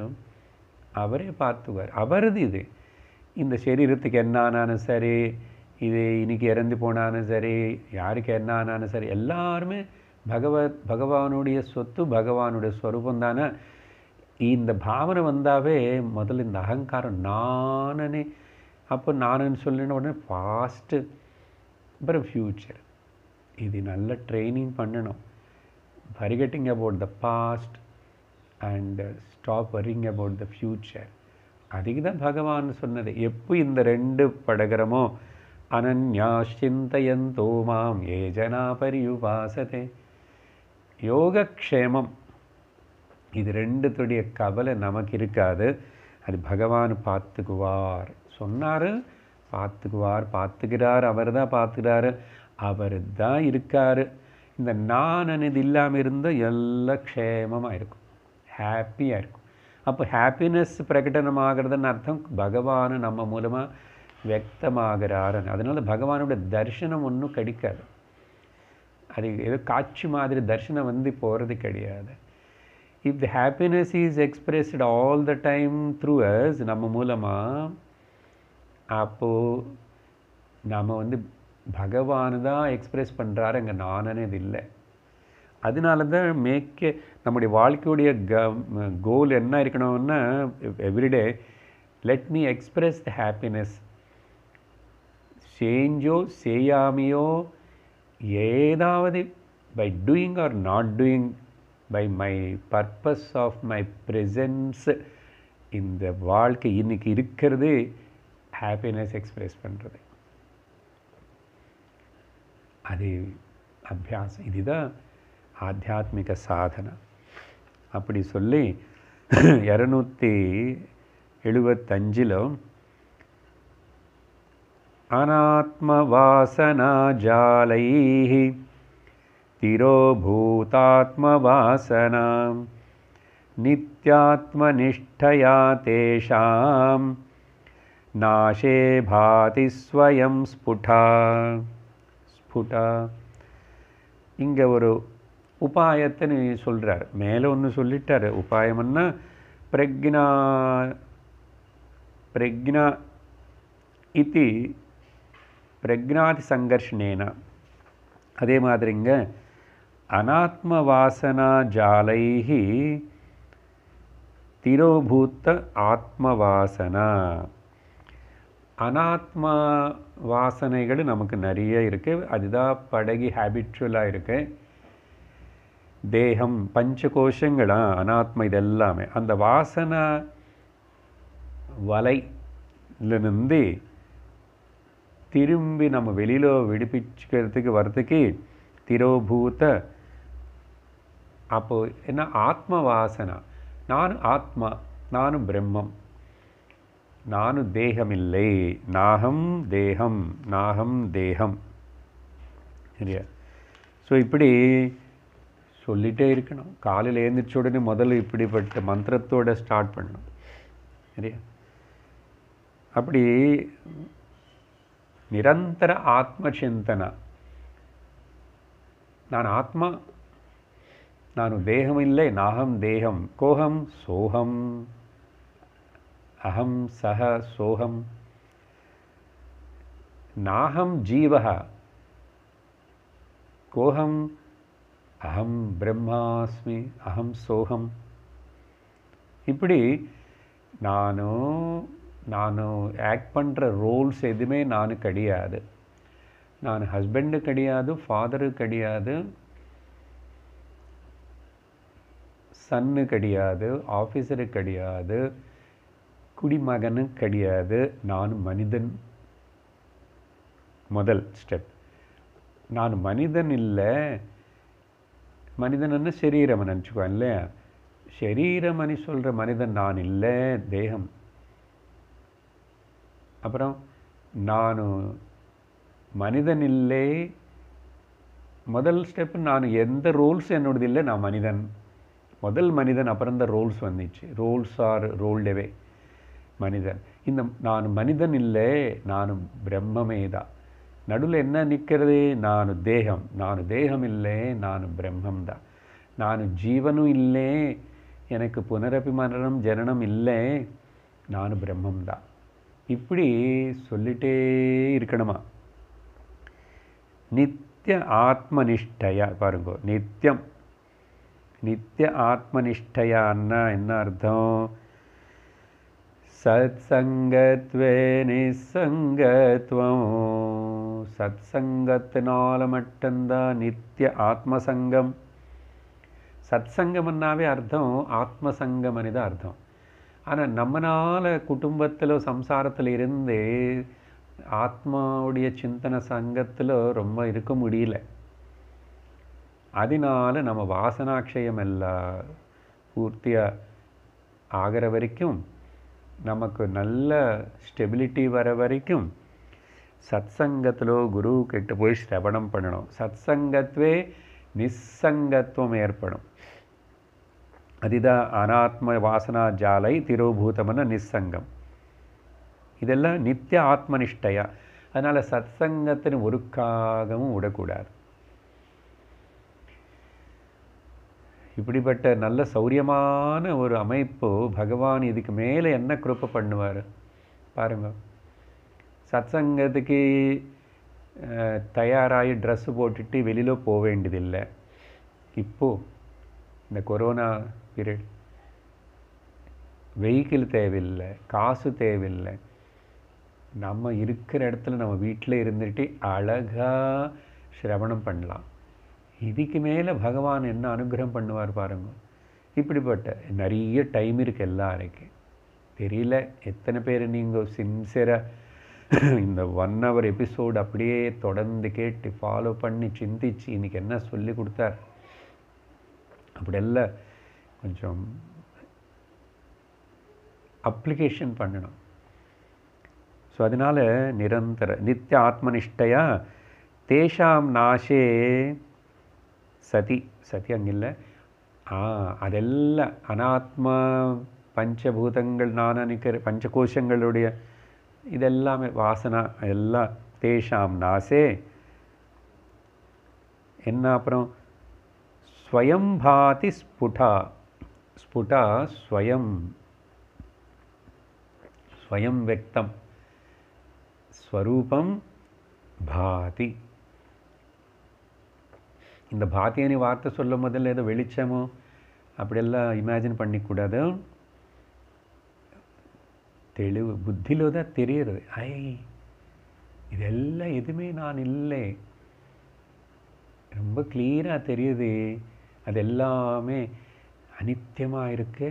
அவரே பார்த்துவார் அவரது இது இந்த சரீரத்துக்கு என்ன ஆனாலும் சரி இது இன்றைக்கி இறந்து போனாலும் சரி யாருக்கு என்ன ஆனாலும் சரி எல்லாருமே பகவத் பகவானுடைய சொத்து பகவானுடைய ஸ்வரூபம் தானே இந்த பாவனை வந்தாவே முதல்ல இந்த அகங்காரம் நானே அப்போ நானுன்னு சொல்லின உடனே ஃபாஸ்ட்டு அப்புறம் ஃப்யூச்சர் இது நல்ல ட்ரைனிங் பண்ணணும் regretting about the past and stop worrying about the future அதுக்கு தான் பகவான் சொன்னது எப்போ இந்த ரெண்டு படகிறமோ அனன்யாஷிந்தயந்தோ மாம் ஏ ஜனா பரியுபாசதே யோகக்ஷேமம் இது ரெண்டுத்துடைய கவலை நமக்கு இருக்காது அது பகவான் பார்த்துக்குவார் சொன்னார் பார்த்துக்குவார் பார்த்துக்கிறார் அவர் தான் பார்த்துக்கிறாரு அவர் தான் இருக்கார் இந்த நான் இது இல்லாமல் இருந்தால் எல்லாம் க்ஷேமமாக இருக்கும் ஹாப்பியாக இருக்கும் அப்போ ஹாப்பினஸ் பிரகடனமாகிறதுன்னு அர்த்தம் பகவான் நம்ம மூலமாக வியக்தமாகிறாருன்னு அதனால் பகவானோட தரிசனம் ஒன்றும் கிடைக்காது அது ஏதோ காட்சி மாதிரி தரிசனம் வந்து போகிறது கிடையாது if the happiness is expressed all the time through us நம்ம மூலமாக அப்போது நம்ம வந்து பகவான் தான் எக்ஸ்ப்ரெஸ் பண்ணுறாரு அங்கே இது இல்லை அதனால தான் மேக்கே நம்முடைய வாழ்க்கையுடைய க கோல் என்ன இருக்கணும்னா everyday let me express the happiness சேஞ்சோ செய்யாமையோ ஏதாவது by doing or not doing by my purpose of my presence இந்த வாழ்க்கை இன்றைக்கி இருக்கிறது ஹாப்பினஸ் எக்ஸ்ப்ரெஸ் பண்ணுறது அது அபியாசம் இதுதான் ஆத்தியாத்மிக சாதனை அப்படி சொல்லி இரநூத்தி எழுபத்தஞ்சில் அனாத்ம வாசனா ஜாலை तिरोभूतात्मवासनां नित्यात्मनिष्ठया तेषां नाशे भाति स्वयं स्फुटा ஸ்புடா இங்கே ஒரு உபாயத்தின்னு சொல்கிறார் மேலே ஒன்று சொல்லிட்டார் உபாயம்னா பிரக்னா பிரக்னா இது பிரக்னாதி சங்கர்ஷனேனா அதே மாதிரிங்க திரோபூத்த ஆத்ம ஆத்மவாசனா அனாத்மா வாசனைகள் நமக்கு நிறைய இருக்குது அதுதான் படகி ஹேபிச்சுவலாக இருக்குது தேகம் பஞ்ச கோஷங்களா அனாத்மா இதெல்லாமே அந்த வாசனா வலையிலிருந்து திரும்பி நம்ம வெளியில் விடுப்பிச்சுக்கிறதுக்கு வர்றதுக்கு திரோபூத்த அப்போது என்ன ஆத்ம வாசனா நான் ஆத்மா நானும் பிரம்மம் நானும் தேகமில்லை நாகம் தேகம் நாகம் தேகம் சரியா ஸோ இப்படி சொல்லிகிட்டே இருக்கணும் காலையில் ஏந்திரிச்ச உடனே முதல்ல இப்படிப்பட்ட மந்திரத்தோட ஸ்டார்ட் பண்ணணும் சரியா அப்படி நிரந்தர ஆத்ம சிந்தனை நான் ஆத்மா நான் தேகமில்லை நாகம் தேகம் கோகம் சோகம் அகம் சக சோகம் நாகம் ஜீவக கோகம் அகம் பிரம்மாஸ்மி அகம் சோகம் இப்படி நானும் நானும் ஆக்ட் பண்ணுற ரோல்ஸ் எதுவுமே நான் கிடையாது நான் ஹஸ்பண்டு கிடையாது ஃபாதரு கிடையாது சன்னு கிடையாது ஆஃபீஸரு கிடையாது குடிமகனு கிடையாது நான் மனிதன் முதல் ஸ்டெப் நான் மனிதன் இல்லை மனிதன்னு சரீரம் நினச்சிக்குவேன் இல்லையா அணி சொல்கிற மனிதன் நான் இல்லை தேகம் அப்புறம் நான் மனிதன் இல்லை முதல் ஸ்டெப் நான் எந்த ரூல்ஸ் என்னோடது இல்லை நான் மனிதன் முதல் மனிதன் அப்புறம் தான் ரோல்ஸ் வந்துச்சு ரோல்ஸ் ஆர் ரோல்டவே மனிதன் இந்த நான் மனிதன் இல்லை நானும் பிரம்மமே தான் நடுவில் என்ன நிற்கிறது நான் தேகம் நான் தேகம் இல்லை நான் பிரம்மம் தான் நான் ஜீவனும் இல்லை எனக்கு புனரபி மரணம் ஜனனம் இல்லை நான் பிரம்மம் தான் இப்படி சொல்லிட்டே இருக்கணுமா நித்திய ஆத்மனிஷ்டையா பாருங்க நித்தியம் நித்திய ஆத்மனிஷ்டையான்னா என்ன அர்த்தம் சத் நிசங்கத்வம் சத் சத்சங்கத்தினால மட்டும்தான் நித்திய ஆத்மசங்கம் சங்கம்னாவே அர்த்தம் ஆத்மசங்கம்னு தான் அர்த்தம் ஆனால் நம்மளால் குடும்பத்தில் சம்சாரத்தில் இருந்து ஆத்மாவுடைய சிந்தன சங்கத்தில் ரொம்ப இருக்க முடியல அதனால நம்ம வாசனாட்சயம் எல்லாம் பூர்த்தியாக ஆகிற வரைக்கும் நமக்கு நல்ல ஸ்டெபிலிட்டி வர வரைக்கும் சத்சங்கத்தில் குரு கிட்ட போய் ஸ்ரவணம் பண்ணணும் சத்சங்கத்துவே நிஸ்ஸங்கத்துவம் ஏற்படும் அதுதான் அனாத்ம வாசனா ஜாலை திரோபூதமான நிஸ்ஸங்கம் இதெல்லாம் நித்திய ஆத்மனிஷ்டையா அதனால் சத்சங்கத்தின் ஒருக்காகவும் விடக்கூடாது இப்படிப்பட்ட நல்ல சௌரியமான ஒரு அமைப்பு பகவான் இதுக்கு மேலே என்ன கிருப்பை பண்ணுவார் பாருங்கள் சத் சங்கத்துக்கு தயாராகி ட்ரெஸ்ஸு போட்டுட்டு வெளியில் போக வேண்டியதில்லை இப்போது இந்த கொரோனா பீரியட் வெஹிக்கிள் தேவையில்லை காசு தேவையில்லை நம்ம இருக்கிற இடத்துல நம்ம வீட்டில் இருந்துட்டு அழகாக சிரவணம் பண்ணலாம் இதுக்கு மேலே பகவான் என்ன அனுகிரகம் பண்ணுவார் பாருங்க இப்படிப்பட்ட நிறைய டைம் இருக்குது எல்லாருக்கும் தெரியல எத்தனை பேர் நீங்கள் சின்சியராக இந்த ஒன் ஹவர் எபிசோடு அப்படியே தொடர்ந்து கேட்டு ஃபாலோ பண்ணி சிந்திச்சு இன்றைக்கி என்ன சொல்லி கொடுத்தார் அப்படியெல்லாம் கொஞ்சம் அப்ளிகேஷன் பண்ணணும் ஸோ அதனால் நிரந்தர நித்திய ஆத்மனிஷ்டையாக தேஷாம் நாசே ಸತಿ ಸತಿ ಹಂಗಿಲ್ಲ ಆ ಅದೆಲ್ಲ ಅನಾತ್ಮ பஞ்சபூதங்கள் நான் நிற்கிற பஞ்சகோஷங்களுடைய இதெல்லாமே வாசனா எல்லாம் தேஷாம் நாசே என்ன அப்புறம் ஸ்வயம் பாதி ஸ்புடா ஸ்புடா ஸ்வயம் ஸ்வயம் வெக்தம் ஸ்வரூபம் பாதி இந்த பாத்தியானி வார்த்தை சொல்லும் போதில் ஏதோ வெளிச்சமோ அப்படியெல்லாம் இமேஜின் பண்ணிக்கூடாது தெளிவு புத்தியில் தான் தெரியுது ஐ இதெல்லாம் எதுவுமே நான் இல்லை ரொம்ப கிளியராக தெரியுது அது எல்லாமே அனித்தியமாக இருக்கு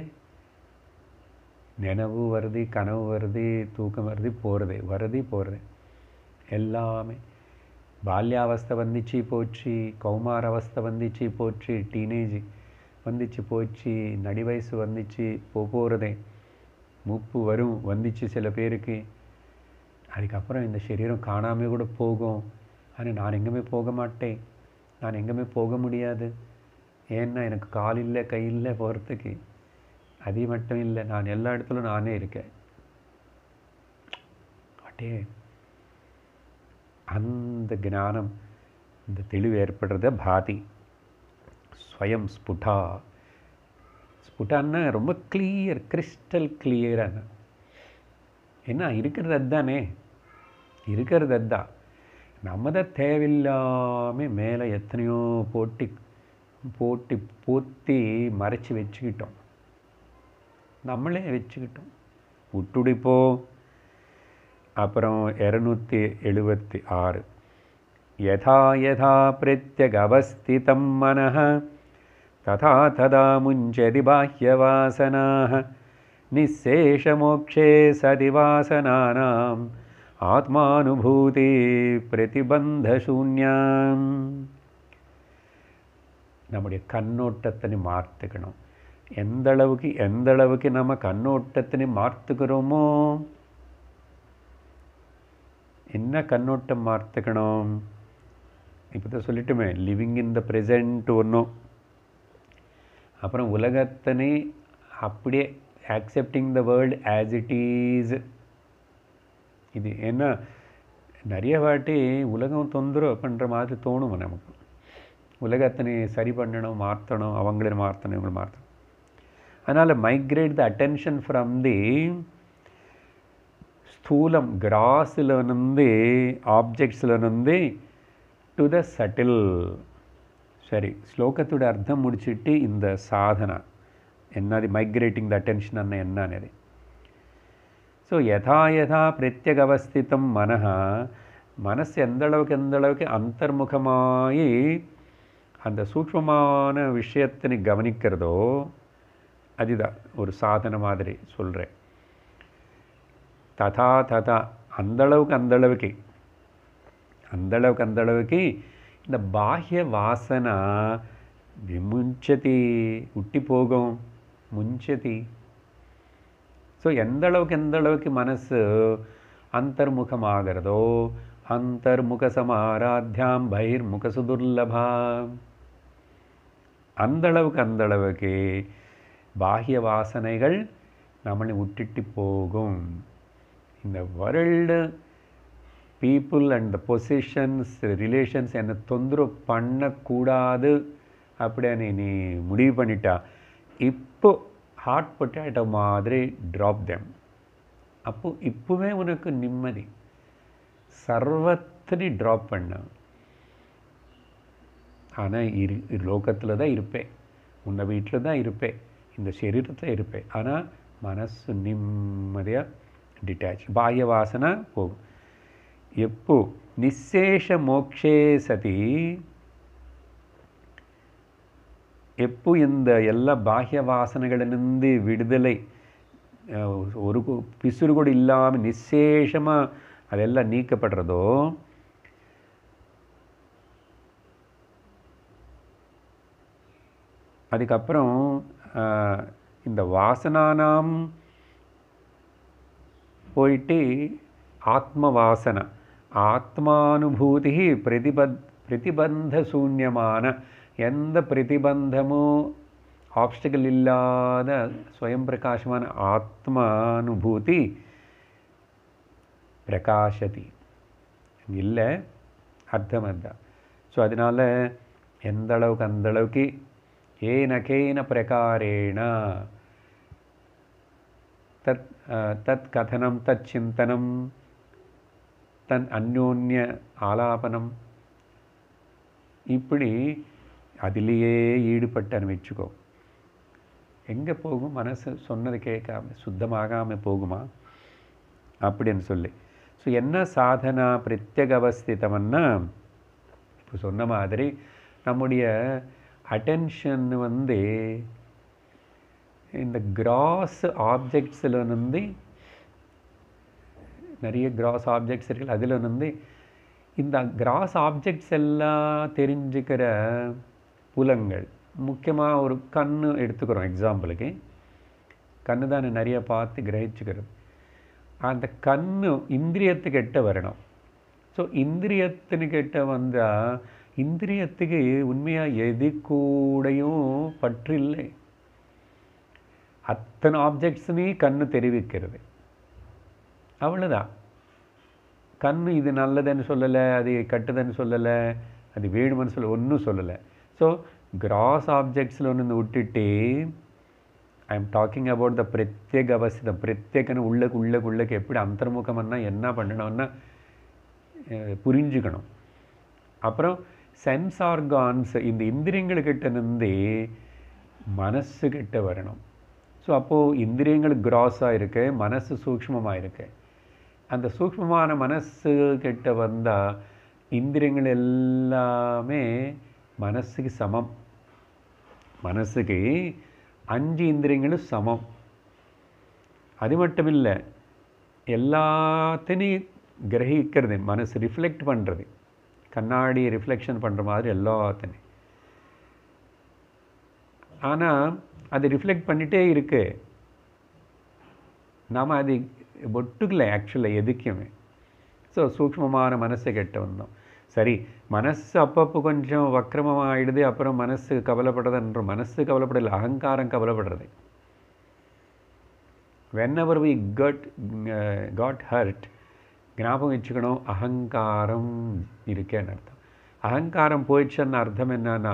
நினவு வருது கனவு வருது தூக்கம் வருது போகிறது வருது போகிறது எல்லாமே வந்துச்சு போச்சு கௌமார அவஸ்தை வந்துச்சு போச்சு டீனேஜ் வந்துச்சு போச்சு நடி வயசு வந்துச்சு போக போகிறதே முப்பு வரும் வந்துச்சு சில பேருக்கு அதுக்கப்புறம் இந்த சரீரம் காணாமல் கூட போகும் ஆனால் நான் எங்கேயுமே போக மாட்டேன் நான் எங்கேயுமே போக முடியாது ஏன்னா எனக்கு கால் இல்லை கை இல்லை போகிறதுக்கு அது மட்டும் இல்லை நான் எல்லா இடத்துலும் நானே இருக்கேன் அப்படியே அந்த ஞானம் இந்த தெளிவு ஏற்படுறத பாதி ஸ்வயம் ஸ்புட்டா ஸ்புட்டான்னா ரொம்ப கிளியர் கிறிஸ்டல் கிளியரான ஏன்னா இருக்கிறது அதுதானே இருக்கிறது அதுதான் நம்ம தான் தேவையில்லாமல் மேலே எத்தனையோ போட்டி போட்டி போத்தி மறைச்சி வச்சுக்கிட்டோம் நம்மளே வச்சுக்கிட்டோம் விட்டுடிப்போம் அப்புறம் இரநூத்தி எழுபத்தி ஆறு யதா யதா பிரத்யகவஸ்திதம் மனஹ ததா ததா முஞ்சதி பாஹ்யவாசனாக நிசேஷமோக்ஷே சதிவாசனானாம் ஆத்மானுபூதி பிரதிபந்தசூன்யாம் நம்முடைய கண்ணோட்டத்தினை மாற்றுக்கணும் எந்த அளவுக்கு எந்த நம்ம கண்ணோட்டத்தினை மாற்றுக்கிறோமோ என்ன கண்ணோட்டம் மாற்றுக்கணும் இப்போ தான் சொல்லிட்டுமே லிவிங் இன் த ப்ரெசன்ட் ஒன்றும் அப்புறம் உலகத்தனே அப்படியே accepting the world as it is இது ஏன்னா நிறைய வாட்டி உலகம் தொந்தரவு பண்ணுற மாதிரி தோணும் நமக்கு உலகத்தனை சரி பண்ணணும் மாற்றணும் அவங்களே மாற்றணும் இவங்களை மாற்றணும் அதனால் migrate the attention from the ஸ்தூலம் గ్రాస్లో నుండి ఆబ్జెక్ట్స్లో నుండి டு த சட்டில் சரி ஸ்லோகத்தோட அர்த்தம் முடிச்சுட்டு இந்த சாதன என்னது மைக்ரேட்டிங் த அட்டென்ஷன் அன்ன என்னது ஸோ யதா யதா பிரத்யேக அவஸ்தித்தம் மனஹா மனசு எந்தளவுக்கு எந்தளவுக்கு எந்த அந்த சூக்மமான விஷயத்தினை கவனிக்கிறதோ அதுதான் ஒரு சாதனை மாதிரி சொல்கிறேன் ததா ததா அந்தளவுக்கு அந்தளவுக்கு அந்தளவுக்கு அந்தளவுக்கு இந்த பாஹ்ய வாசனா விமுஞ்சதி உட்டி போகும் முஞ்சதி ஸோ எந்த அளவுக்கு எந்த அளவுக்கு மனசு அந்தர்முகமாகிறதோ அந்தர்முக சமாராத்தியாம் பைர்முக சுதுர்லபா அந்தளவுக்கு அந்தளவுக்கு பாஹ்ய வாசனைகள் நம்மளை விட்டுட்டு போகும் இந்த world people and positions relations என்னை தொந்தரவு பண்ணக்கூடாது அப்படின்னு நீ முடிவு பண்ணிட்டா இப்போ ஹார்ட் பொட்டேட்டோ மாதிரி ட்ராப் தேம் அப்போது இப்போவே உனக்கு நிம்மதி சர்வத்தினி ட்ராப் பண்ண ஆனால் இரு லோகத்தில் தான் இருப்பேன் உன்னை வீட்டில் தான் இருப்பேன் இந்த சரீரத்தில் இருப்பேன் ஆனால் மனசு நிம்மதியாக டிட்டாச் பாஹ்ய வாசனை போகும் எப்போ நிசேஷ மோக்ஷே சதி எப்போ இந்த எல்லா ಬಾಹ್ಯ ವಾಸನೆಗಳಿಂದ விடுதலை ஒரு பிசுறு கூட இல்லாமல் நிசேஷமாக அதெல்லாம் நீக்கப்படுறதோ அதுக்கப்புறம் இந்த வாசனானாம் போயிட்டு ஆத்ம வாசனை ஆத்மானுபூதி பிரதிபத் பிரதிபந்த சூன்யமான எந்த பிரதிபந்தமோ ஆப்ஸ்டிக்கல் இல்லாத ஸ்வயம் பிரகாசமான ஆத்மானுபூதி பிரகாஷதி இல்லை அர்த்தம் அதுதான் ஸோ அதனால் எந்த அளவுக்கு அந்த அளவுக்கு ஏன கேன தத் தத் கதனம் தத் சிந்தனம் தன் அந்யோன்ய ஆலாபனம் இப்படி அதிலேயே ஈடுபட்டன்னு வச்சுக்கோ எங்கே போகும் மனசு சொன்னது கேட்காம சுத்தமாகாமல் போகுமா அப்படின்னு சொல்லி ஸோ என்ன சாதனா பிரத்யேக அவஸ்திதம்னா இப்போ சொன்ன மாதிரி நம்முடைய அட்டென்ஷன் வந்து இந்த கிராஸ் ஆப்ஜெக்ட்ஸில் வந்து நிறைய கிராஸ் ஆப்ஜெக்ட்ஸ் இருக்குது அதில் வந்து இந்த கிராஸ் ஆப்ஜெக்ட்ஸ் எல்லாம் தெரிஞ்சுக்கிற புலங்கள் முக்கியமாக ஒரு கண் எடுத்துக்கிறோம் எக்ஸாம்பிளுக்கு கண்ணு தான் நிறைய பார்த்து கிரகிச்சுக்கிறது அந்த கண் எட்ட வரணும் ஸோ இந்திரியத்தினுக்கிட்ட வந்தால் இந்திரியத்துக்கு உண்மையாக எது கூடையும் பற்றில்லை அத்தனை ஆப்ஜெக்ட்ஸுமே கண் தெரிவிக்கிறது அவ்வளோதான் கண் இது நல்லதுன்னு சொல்லலை அது கட்டுதுன்னு சொல்லலை அது வேணுமென்னு சொல்ல ஒன்றும் சொல்லலை ஸோ கிராஸ் ஆப்ஜெக்ட்ஸில் ஒன்று விட்டுட்டு I am talking about the பிரத்யேக அவசியம் பிரத்யேகன்னு உள்ளக்கு உள்ளக்கு உள்ளக்கு எப்படி அந்தர்முகம்னா என்ன பண்ணணும்னா புரிஞ்சுக்கணும் அப்புறம் சென்ஸ் ஆர்கான்ஸ் இந்த இந்திரியங்கள்கிட்ட இருந்து மனசுக்கிட்ட வரணும் ஸோ அப்போது இந்திரியங்கள் க்ராஸாக இருக்கு மனசு சூக்மமாக இருக்கு அந்த சூக்மமான மனசு கிட்ட வந்தால் இந்திரியங்கள் எல்லாமே மனசுக்கு சமம் மனசுக்கு அஞ்சு இந்திரியங்களும் சமம் அது மட்டும் இல்லை எல்லாத்தினையும் கிரகிக்கிறது மனசு ரிஃப்ளெக்ட் பண்ணுறது கண்ணாடி ரிஃப்ளெக்ஷன் பண்ணுற மாதிரி எல்லாத்தையும் ஆனால் அது ரிஃப்ளெக்ட் பண்ணிகிட்டே இருக்குது நாம் அது ஒட்டுக்கலை ஆக்சுவலாக எதுக்குமே ஸோ சூக்மமான மனசை கெட்ட வந்தோம் சரி மனசு அப்பப்போ கொஞ்சம் வக்கிரமமாக ஆகிடுது அப்புறம் மனசு கவலைப்படுறதுன்ற மனசு கவலைப்படலை அகங்காரம் கவலைப்படுறது when our we cut got hurt ஞாபகம் வச்சுக்கணும் அகங்காரம் இருக்கேன்னு அர்த்தம் அகங்காரம் போயிடுச்சுன்னு அர்த்தம் என்னன்னா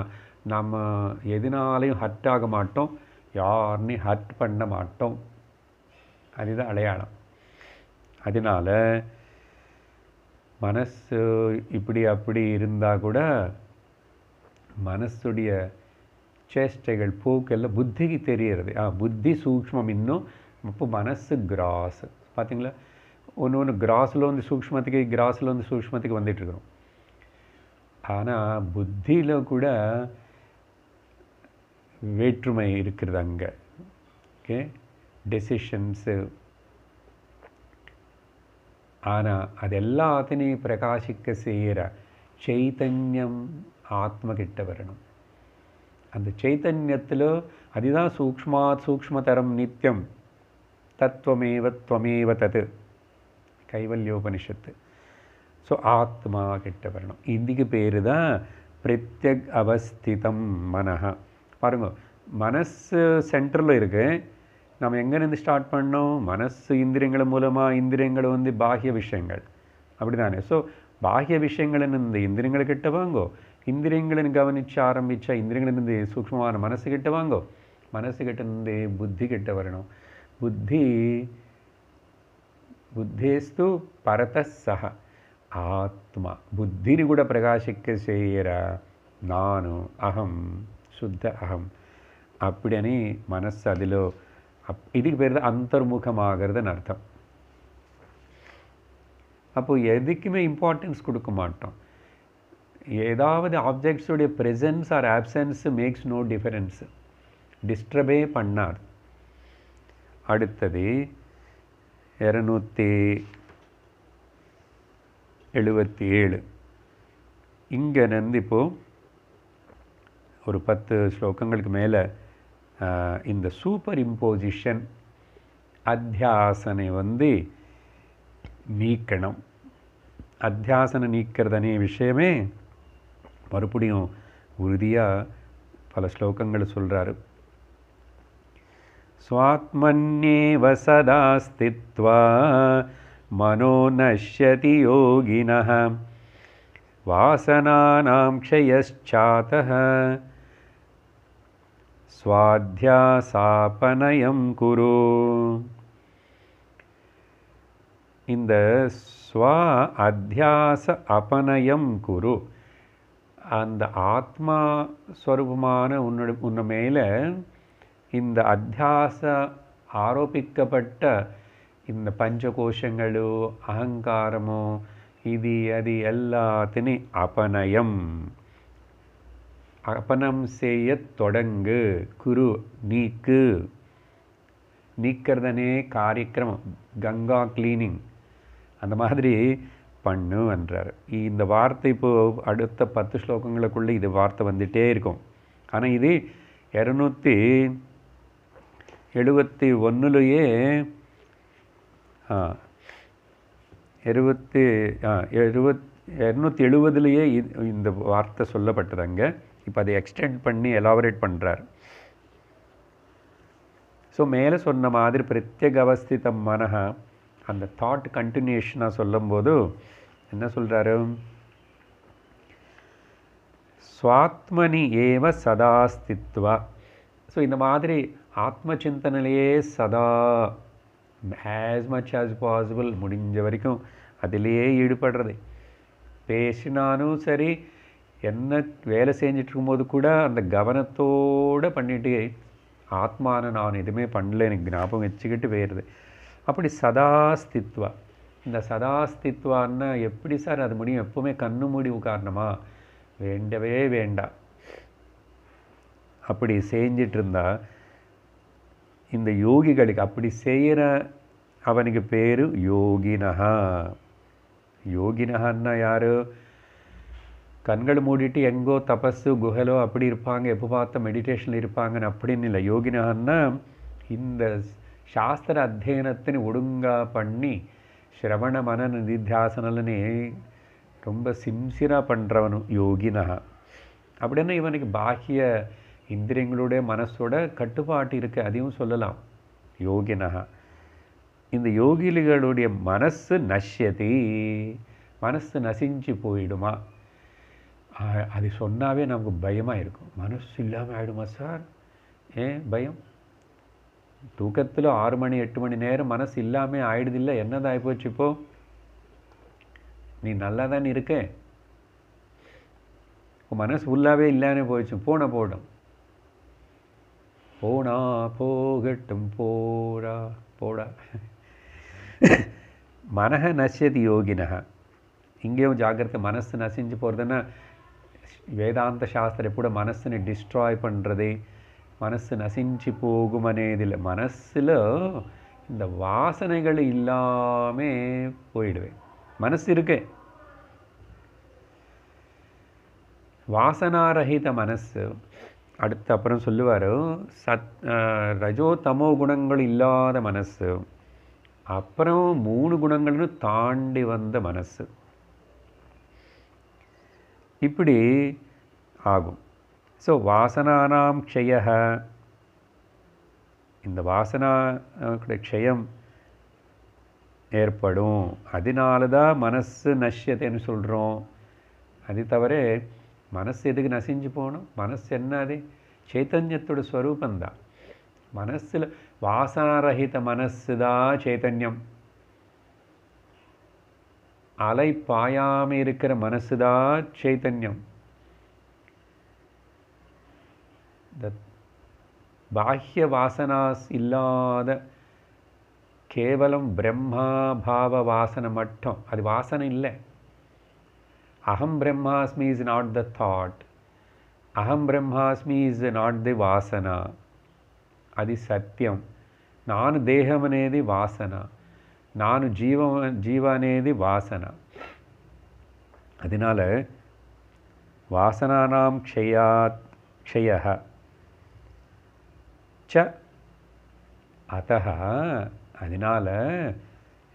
நம்ம எதுனாலையும் ஹர்ட் ஆக மாட்டோம் யாருன்னு ஹர்ட் பண்ண மாட்டோம் அதுதான் அடையாளம் அதனால் மனசு இப்படி அப்படி இருந்தால் கூட மனசுடைய சேஷ்டைகள் போக்கெல்லாம் புத்திக்கு தெரியறது ஆ புத்தி சூக்மம் இன்னும் இப்போ மனசு கிராஸ் பார்த்தீங்களா ஒன்று ஒன்று கிராஸில் வந்து சூக்மத்துக்கு கிராஸில் வந்து சூக்மத்துக்கு வந்துட்டுருக்குறோம் ஆனால் புத்தியில் கூட வேற்றுமை இருக்கிறது அங்கே ஓகே டெசிஷன்ஸு ஆனால் அது எல்லாத்தினையும் பிரகாசிக்க செய்கிற சைத்தன்யம் ஆத்ம கிட்ட வரணும் அந்த சைத்தன்யத்தில் அதுதான் சூக்மாத் சூக்மதரம் நித்தியம் தத்துவமேவ துவமேவ தது கைவல்யோபனிஷத்து ஸோ ஆத்மா கிட்ட வரணும் இதுக்கு பேர் தான் பிரத்யக் அவஸ்திதம் மனஹா பாருங்கள் மனசு சென்டரில் இருக்குது நம்ம எங்கேருந்து ஸ்டார்ட் பண்ணோம் மனசு இந்திரியங்கள் மூலமாக இந்திரியங்கள் வந்து பாகிய விஷயங்கள் அப்படி தானே ஸோ பாகிய விஷயங்கள் இந்த இந்திரியங்களை கிட்ட வாங்கோ இந்திரியங்கள்னு கவனித்து ஆரம்பித்தா இந்திரியங்கள்லேருந்து சூக்மமான மனசு கிட்ட வாங்கோ மனசு கிட்ட இருந்து புத்தி கிட்ட வரணும் புத்தி புத்தேஸ்து பரத சக ஆத்மா బుద్ధిని கூட பிரகாசிக்க செய்கிற நானும் அகம் శుద్ధ అహం అప్పుడని మనస్సు అదిలో ఇది పేరు அந்தர்முகமாகிறதுன்னு அர்த்தம் அப்போ எதுக்குமே இம்பார்ட்டன்ஸ் கொடுக்க மாட்டோம் ஏதாவது ஆப்ஜெக்ட்ஸுடைய presence or absence makes no difference டிஸ்டர்பே பண்ணார் அடுத்தது இரநூத்தி எழுபத்தி ஏழு இங்கே இங்கேருந்து இப்போது ஒரு பத்து ஸ்லோகங்களுக்கு மேலே இந்த சூப்பர் இம்போசிஷன் அத்தியாசனை வந்து நீக்கணும் அத்தியாசனை நீக்கிறதனே விஷயமே மறுபடியும் உறுதியாக பல ஸ்லோகங்கள் சொல்கிறாரு स्वात्मन्येव சதாஸ்தித்வா மனோ मनो யோகின வாசனானாம் वासनानां சுவாத்தியாசாபனயம் குரு இந்த ஸ்வா அத்தியாச அபனயம் குரு அந்த ஆத்மா ஸ்வரூபமான உன்னோட உன்ன மேலே இந்த அத்தியாச ஆரோபிக்கப்பட்ட இந்த பஞ்சகோஷங்களோ அகங்காரமோ இது அது எல்லாத்தினையும் அபனயம் அப்பனம் செய்ய தொடங்கு குரு நீக்கு நீக்கிறதனே காரியக்கிரமம் கங்கா கிளீனிங் அந்த மாதிரி பண்ணு என்றார் இந்த வார்த்தை இப்போது அடுத்த பத்து ஸ்லோகங்களுக்குள்ளே இது வார்த்தை வந்துகிட்டே இருக்கும் ஆனால் இது இரநூத்தி எழுபத்தி ஒன்றுலேயே இருபத்தி எழுபத் இரநூத்தி எழுபதுலேயே இந்த வார்த்தை சொல்லப்பட்டது அங்கே இப்போ அதை எக்ஸ்டெண்ட் பண்ணி எலாபரேட் பண்ணுறார் ஸோ மேலே சொன்ன மாதிரி பிரத்யேக அவஸ்திதம் மனஹா அந்த தாட் கண்டினியூஷனாக சொல்லும்போது என்ன சொல்கிறாரு சுவாத்மனி ஏவ சதாஸ்தித்வா ஸோ இந்த மாதிரி ஆத்ம சிந்தனையிலேயே சதா ஆஸ் மச் ஆஸ் பாசிபிள் முடிஞ்ச வரைக்கும் அதிலேயே ஈடுபடுறது பேசினாலும் சரி என்ன வேலை செஞ்சிட்ருக்கும்போது கூட அந்த கவனத்தோடு பண்ணிட்டு ஆத்மான நான் எதுவுமே பண்ணல எனக்கு ஞாபகம் வச்சுக்கிட்டு போயிடுது அப்படி சதாஸ்தித்வா இந்த சதாஸ்தித்வான்னா எப்படி சார் அது முடியும் எப்போவுமே கண்ணு மூடி உட்காரணமா வேண்டவே வேண்டாம் அப்படி செஞ்சிட்டு இருந்தா இந்த யோகிகளுக்கு அப்படி செய்கிற அவனுக்கு பேர் யோகினஹா யோகினஹன்னா யார் கண்கள் மூடிட்டு எங்கோ தபஸு குஹலோ அப்படி இருப்பாங்க எப்போ பார்த்தா மெடிடேஷனில் இருப்பாங்கன்னு அப்படின்னு இல்லை யோகினஹன்னா இந்த சாஸ்திர அத்தியனத்தின் ஒழுங்காக பண்ணி ஸ்ரவண மன நிதித்தியாசனே ரொம்ப சின்சியராக பண்ணுறவனும் யோகினா அப்படின்னா இவனுக்கு பாக்கிய இந்திரியங்களுடைய மனசோட கட்டுப்பாட்டு இருக்குது அதையும் சொல்லலாம் யோகினா இந்த யோகிலிகளுடைய மனசு நஷ்யதி மனசு நசிஞ்சு போயிடுமா அது சொன்னாவே நமக்கு பயமாக இருக்கும் மனசு இல்லாமல் ஆகிடுமா சார் ஏன் பயம் தூக்கத்தில் ஆறு மணி எட்டு மணி நேரம் மனசு இல்லாமல் இல்லை என்னதாகி போச்சு இப்போ நீ நல்லா தானே இருக்க மனசு ஃபுல்லாகவே இல்லாமே போயிடுச்சு போன போடும் போனா போகட்டும் போடா போடா மனக நசியது யோகினக இங்கேயும் ஜாக்கிரதை மனசு நசிஞ்சு போகிறதுன்னா வேதாந்த சாஸ்திரம் கூட மனசுன்னு டிஸ்ட்ராய் பண்ணுறது மனசு நசிஞ்சு போகுமனே இதில் மனசில் இந்த வாசனைகள் இல்லாமே போயிடுவேன் மனசு இருக்கு வாசனாரஹித மனசு அடுத்து அப்புறம் சொல்லுவார் சத் ரஜோ தமோ குணங்கள் இல்லாத மனசு அப்புறம் மூணு குணங்கள்னு தாண்டி வந்த மனசு இப்படி ஆகும் ஸோ வாசனானாம் க்ஷய இந்த வாசனா க்ஷயம் ஏற்படும் அதனால தான் மனசு நஷ்யத்தைன்னு சொல்கிறோம் அது தவிர மனசு எதுக்கு நசிஞ்சு போகணும் மனசு என்ன அது சைத்தன்யத்தோட ஸ்வரூபந்தான் மனசில் வாசனரகித மனசுதா சைதன்யம் அலை பாயாமல் இருக்கிற மனசுதா சைத்தன்யம் பாஹ்ய வாசனாஸ் இல்லாத கேவலம் பிரம்மா பாவ வாசனை மட்டும் அது வாசனை இல்லை அகம் பிரம்மாஸ்மி இஸ் நாட் த தாட் அகம் பிரம்மாஸ்மி இஸ் நாட் தி வாசனா அது சத்தியம் నాను தேகம் అనేది వాసన నాను ஜீவம் జీవ అనేది அதனால் வாசனானாம் க்ஷயாத் க்ஷய ச அத அதனால்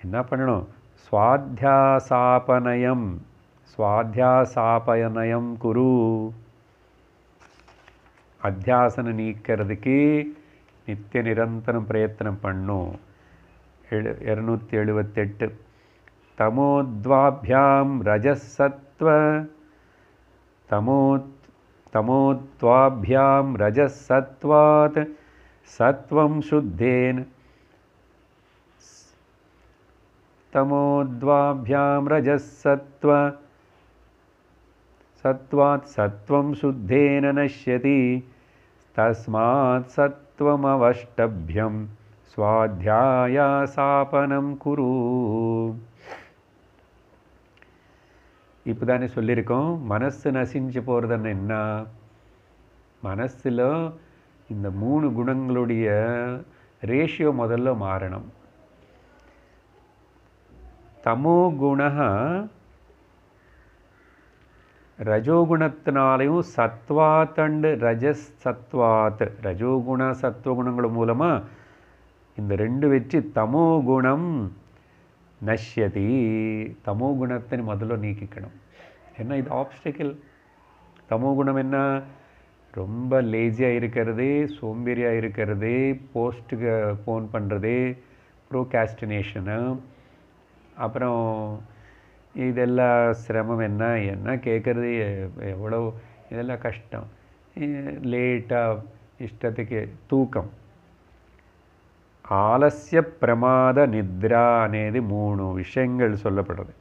என்ன பண்ணணும் சுவாத்தியாசாபனயம் சுவாத்தியாசாபனயம் குரு அத்தியாசனை நீக்கிறதுக்கு नित्यनिरन्तरप्रयत्नपण्णो एर्नूत्येळुवत् तमोद्वाभ्यां रजः सत्वमोत् तमोद्वाभ्यां रजः रजसत्त्वात् सत्वं शुद्धेन स्मोद्वाभ्यां रजः सत्त्व सत्त्वात् सत्वं शुद्धेन नश्यति तस्मात् सत् त्वमवष्टभ्यं சுவாத்தியாயாசாபனம் குரு இப்போ தானே சொல்லியிருக்கோம் மனசு நசிஞ்சு போகிறதுன்னு என்ன மனசில் இந்த மூணு குணங்களுடைய ரேஷியோ முதல்ல மாறணும் தமோ குணா ரஜோகுணத்தினாலையும் சத்வாத் அண்டு ரஜஸ் சத்வாத் ரஜோகுண சத்வகுணங்கள் மூலமாக இந்த ரெண்டு வச்சு தமோகுணம் நஷ்யதி தமோகுணத்தை முதல்ல நீக்கிக்கணும் ஏன்னா இது ஆப்ஸ்டிக்கல் தமோகுணம் என்ன ரொம்ப லேசியாக இருக்கிறது சோம்பேறியாக இருக்கிறது போஸ்ட்டுக்கு ஃபோன் பண்ணுறது ப்ரோகாஸ்டினேஷனு அப்புறம் இதெல்லாம் சிரமம் என்ன என்ன கேட்குறது எவ்வளோ இதெல்லாம் கஷ்டம் லேட்டாக இஷ்டத்துக்கு தூக்கம் ஆலசிய பிரமாத நித்ரா అనేది மூணு விஷயங்கள் சொல்லப்படுறது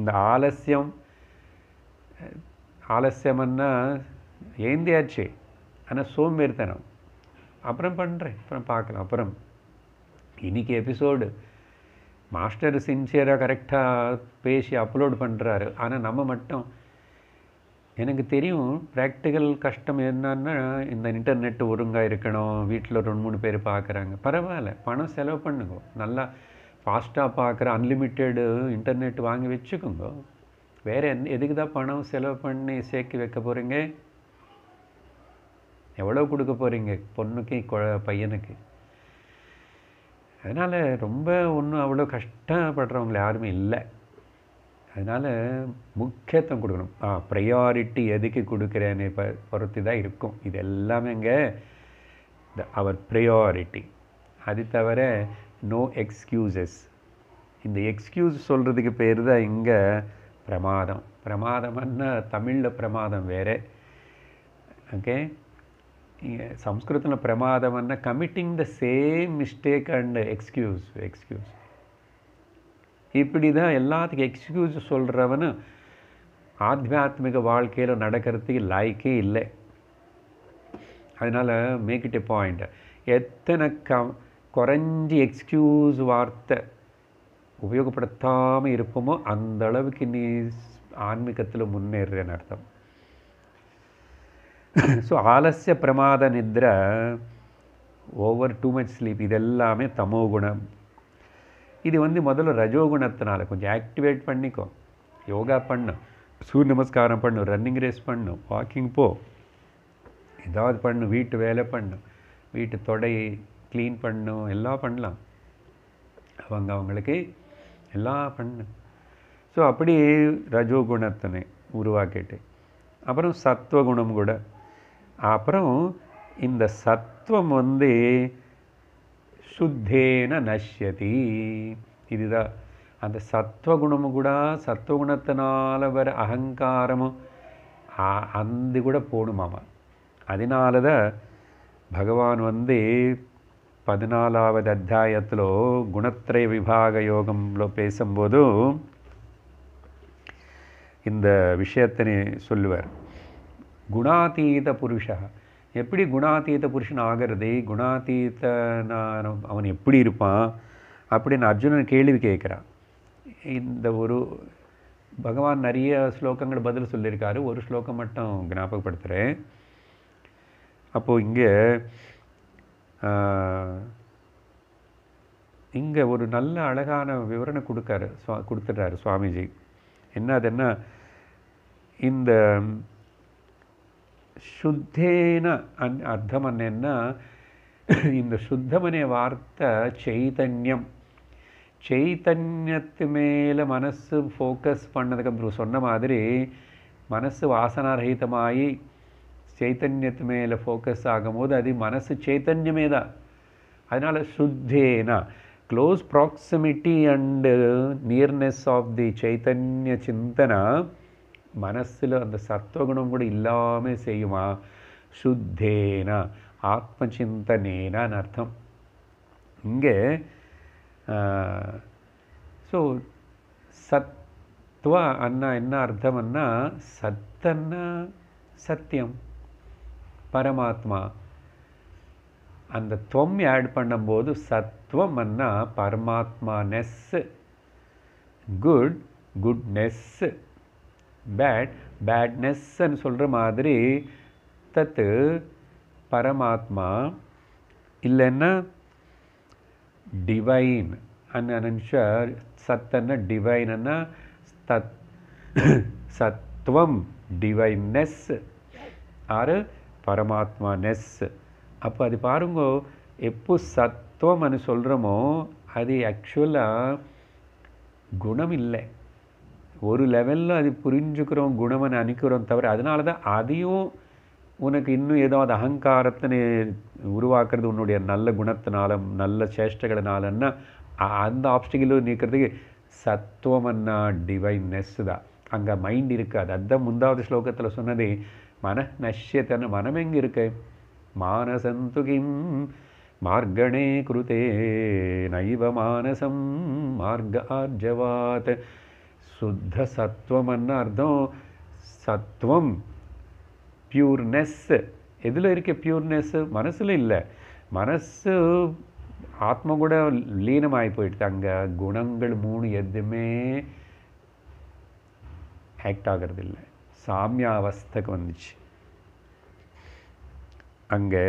இந்த ஆலசியம் ஆலசியம்னா ஏந்தியாச்சு ஆனால் சோம்பேறித்தனம் அப்புறம் பண்ணுறேன் அப்புறம் பார்க்கலாம் அப்புறம் இன்னைக்கு எபிசோடு மாஸ்டர் சின்சியராக கரெக்டாக பேசி அப்லோட் பண்ணுறாரு ஆனால் நம்ம மட்டும் எனக்கு தெரியும் ப்ராக்டிக்கல் கஷ்டம் என்னன்னா இந்த இன்டர்நெட் ஒழுங்காக இருக்கணும் வீட்டில் ரெண்டு மூணு பேர் பார்க்குறாங்க பரவாயில்ல பணம் செலவு பண்ணுங்க நல்லா ஃபாஸ்ட்டாக பார்க்குற அன்லிமிட்டெடு இன்டர்நெட் வாங்கி வச்சுக்கோங்க வேறு எதுக்கு தான் பணம் செலவு பண்ணி சேர்க்கி வைக்க போகிறீங்க எவ்வளோ கொடுக்க போகிறீங்க பொண்ணுக்கு பையனுக்கு அதனால் ரொம்ப ஒன்றும் அவ்வளோ கஷ்டப்படுறவங்க யாருமே இல்லை அதனால் முக்கியத்துவம் கொடுக்கணும் ஆ ப்ரையாரிட்டி எதுக்கு கொடுக்குறேன்னு இப்போ பொறுத்து தான் இருக்கும் இது எல்லாமே இங்கே த அவர் ப்ரையாரிட்டி அது தவிர நோ எக்ஸ்கியூசஸ் இந்த எக்ஸ்கியூஸ் சொல்கிறதுக்கு பேர் தான் இங்கே பிரமாதம் பிரமாதம்னா தமிழில் பிரமாதம் வேறு ஓகே ಸಂಸ್ಕೃತನ ಪ್ರಮಾದವನ್ನು committing the same mistake and excuse excuse இப்படி தான் எல்லாத்துக்கும் எக்ஸ்கியூஸ் சொல்கிறவனு ஆத்மியாத்மிக வாழ்க்கையில் நடக்கிறதுக்கு லாய்க்கே இல்லை அதனால் மேக் இட் எ பாயிண்ட் எத்தனை க குறைஞ்சி எக்ஸ்கியூஸ் வார்த்தை உபயோகப்படுத்தாமல் இருப்போமோ அந்தளவுக்கு நீ ஆன்மீகத்தில் முன்னேறுறேன்னு அர்த்தம் ஸோ ஆலசிய பிரமாத நித்ர ஓவர் டூ மச் ஸ்லீப் இதெல்லாமே தமோ குணம் இது வந்து முதல்ல ரஜோகுணத்தினால கொஞ்சம் ஆக்டிவேட் பண்ணிக்கோ யோகா பண்ணும் சூரிய நமஸ்காரம் பண்ணும் ரன்னிங் ரேஸ் பண்ணும் வாக்கிங் போ ஏதாவது பண்ணு வீட்டு வேலை பண்ணும் வீட்டு தொடை க்ளீன் பண்ணும் எல்லாம் பண்ணலாம் அவங்க அவங்களுக்கு எல்லாம் பண்ணும் ஸோ அப்படி ரஜோகுணத்தினை உருவாக்கிட்டு அப்புறம் சத்துவகுணம் கூட அப்புறம் இந்த சத்துவம் வந்து சுத்தேன நஷ்யதி இதுதான் அந்த சத்வகுணமும் கூட சத்வகுணத்தினால வர அகங்காரமும் அந்த கூட போடுமாமா அதனால தான் பகவான் வந்து பதினாலாவது அத்தியாயத்தில் குணத்திரய விபாக யோகம்ல பேசும்போதும் இந்த விஷயத்தினை சொல்லுவார் குணாதீத புருஷ எப்படி குணாதீத புருஷன் ஆகிறது குணாதீத அவன் எப்படி இருப்பான் அப்படின்னு அர்ஜுனன் கேள்வி கேட்குறான் இந்த ஒரு பகவான் நிறைய ஸ்லோகங்கள் பதில் சொல்லியிருக்காரு ஒரு ஸ்லோகம் மட்டும் ஞாபகப்படுத்துகிறேன் அப்போது இங்கே இங்கே ஒரு நல்ல அழகான விவரணை கொடுக்காரு சுவா கொடுத்துட்றாரு சுவாமிஜி என்ன அது என்ன இந்த சுத்தேன ಶುದ್ಧೇನ அர்த்தம் என்னென்னா இந்த சுத்தமனே வார்த்தை சைதன்யம் சைத்தன்யத்து மேலே மனசு ஃபோக்கஸ் பண்ணதுக்கு அப்புறம் சொன்ன மாதிரி மனசு வாசனாரகிதமாகி சைத்தன்யத்து மேலே ஃபோக்கஸ் ஆகும்போது அது மனசு சைத்தன்யமே தான் அதனால் சுத்தேனா close proximity and nearness of the சைத்தன்ய சிந்தனை மனசில் அந்த സത്വഗുണം கூட இல்லாமல் செய்யுமா சுத்தேனா ஆத்மசிந்தனேனான்னு அர்த்தம் இங்கே ஸோ சத்வா அண்ணா என்ன அர்த்தம்னா சத்தன்னா சத்தியம் பரமாத்மா அந்த துவம் ஆட் பண்ணும்போது சத்வம் அண்ணா பரமாத்மா நெஸ் குட் குட்னெஸ் பேட் பேட்னஸ்ன்னு சொல்கிற மாதிரி தத்து பரமாத்மா இல்லைன்னா டிவைன் அன்ஷ சத்தன்னா டிவைனா தத் சத்துவம் டிவைன்னஸ் ஆறு பரமாத்மா நெஸ் அப்போ அது பாருங்கோ எப்போ சத்துவம்னு சொல்கிறோமோ அது ஆக்சுவலாக குணம் இல்லை ஒரு லெவலில் அது புரிஞ்சுக்கிறோம் குணமனை அனுக்கிறோம் தவிர அதனால தான் அதையும் உனக்கு இன்னும் ஏதாவது அகங்காரத்தினை உருவாக்குறது உன்னுடைய நல்ல குணத்தினால நல்ல சேஷ்டகளினாலன்னா அந்த ஆப்ஸ்டிகளும் நீக்கிறதுக்கு சத்துவமன்னா டிவைன்னஸ் தான் அங்கே மைண்ட் இருக்காது அதுதான் முந்தாவது ஸ்லோகத்தில் சொன்னது மன நஷ்யத்தன மனம் எங்கே இருக்கு மானசந்துகிம் மார்கணே குருதே நைவ மானசம் மார்க ஆர்ஜவாத் சுத்த சத்துவம்னு அர்த்தம் சத்துவம் பியூர்னஸ் எதில் இருக்க பியூர்னஸ்ஸு மனசில் இல்லை மனசு ஆத்மா கூட லீனமாகி போயிட்டு அங்கே குணங்கள் மூணு எதுவுமே ஆக்ட் ஆகிறது இல்லை சாமியா வந்துச்சு அங்கே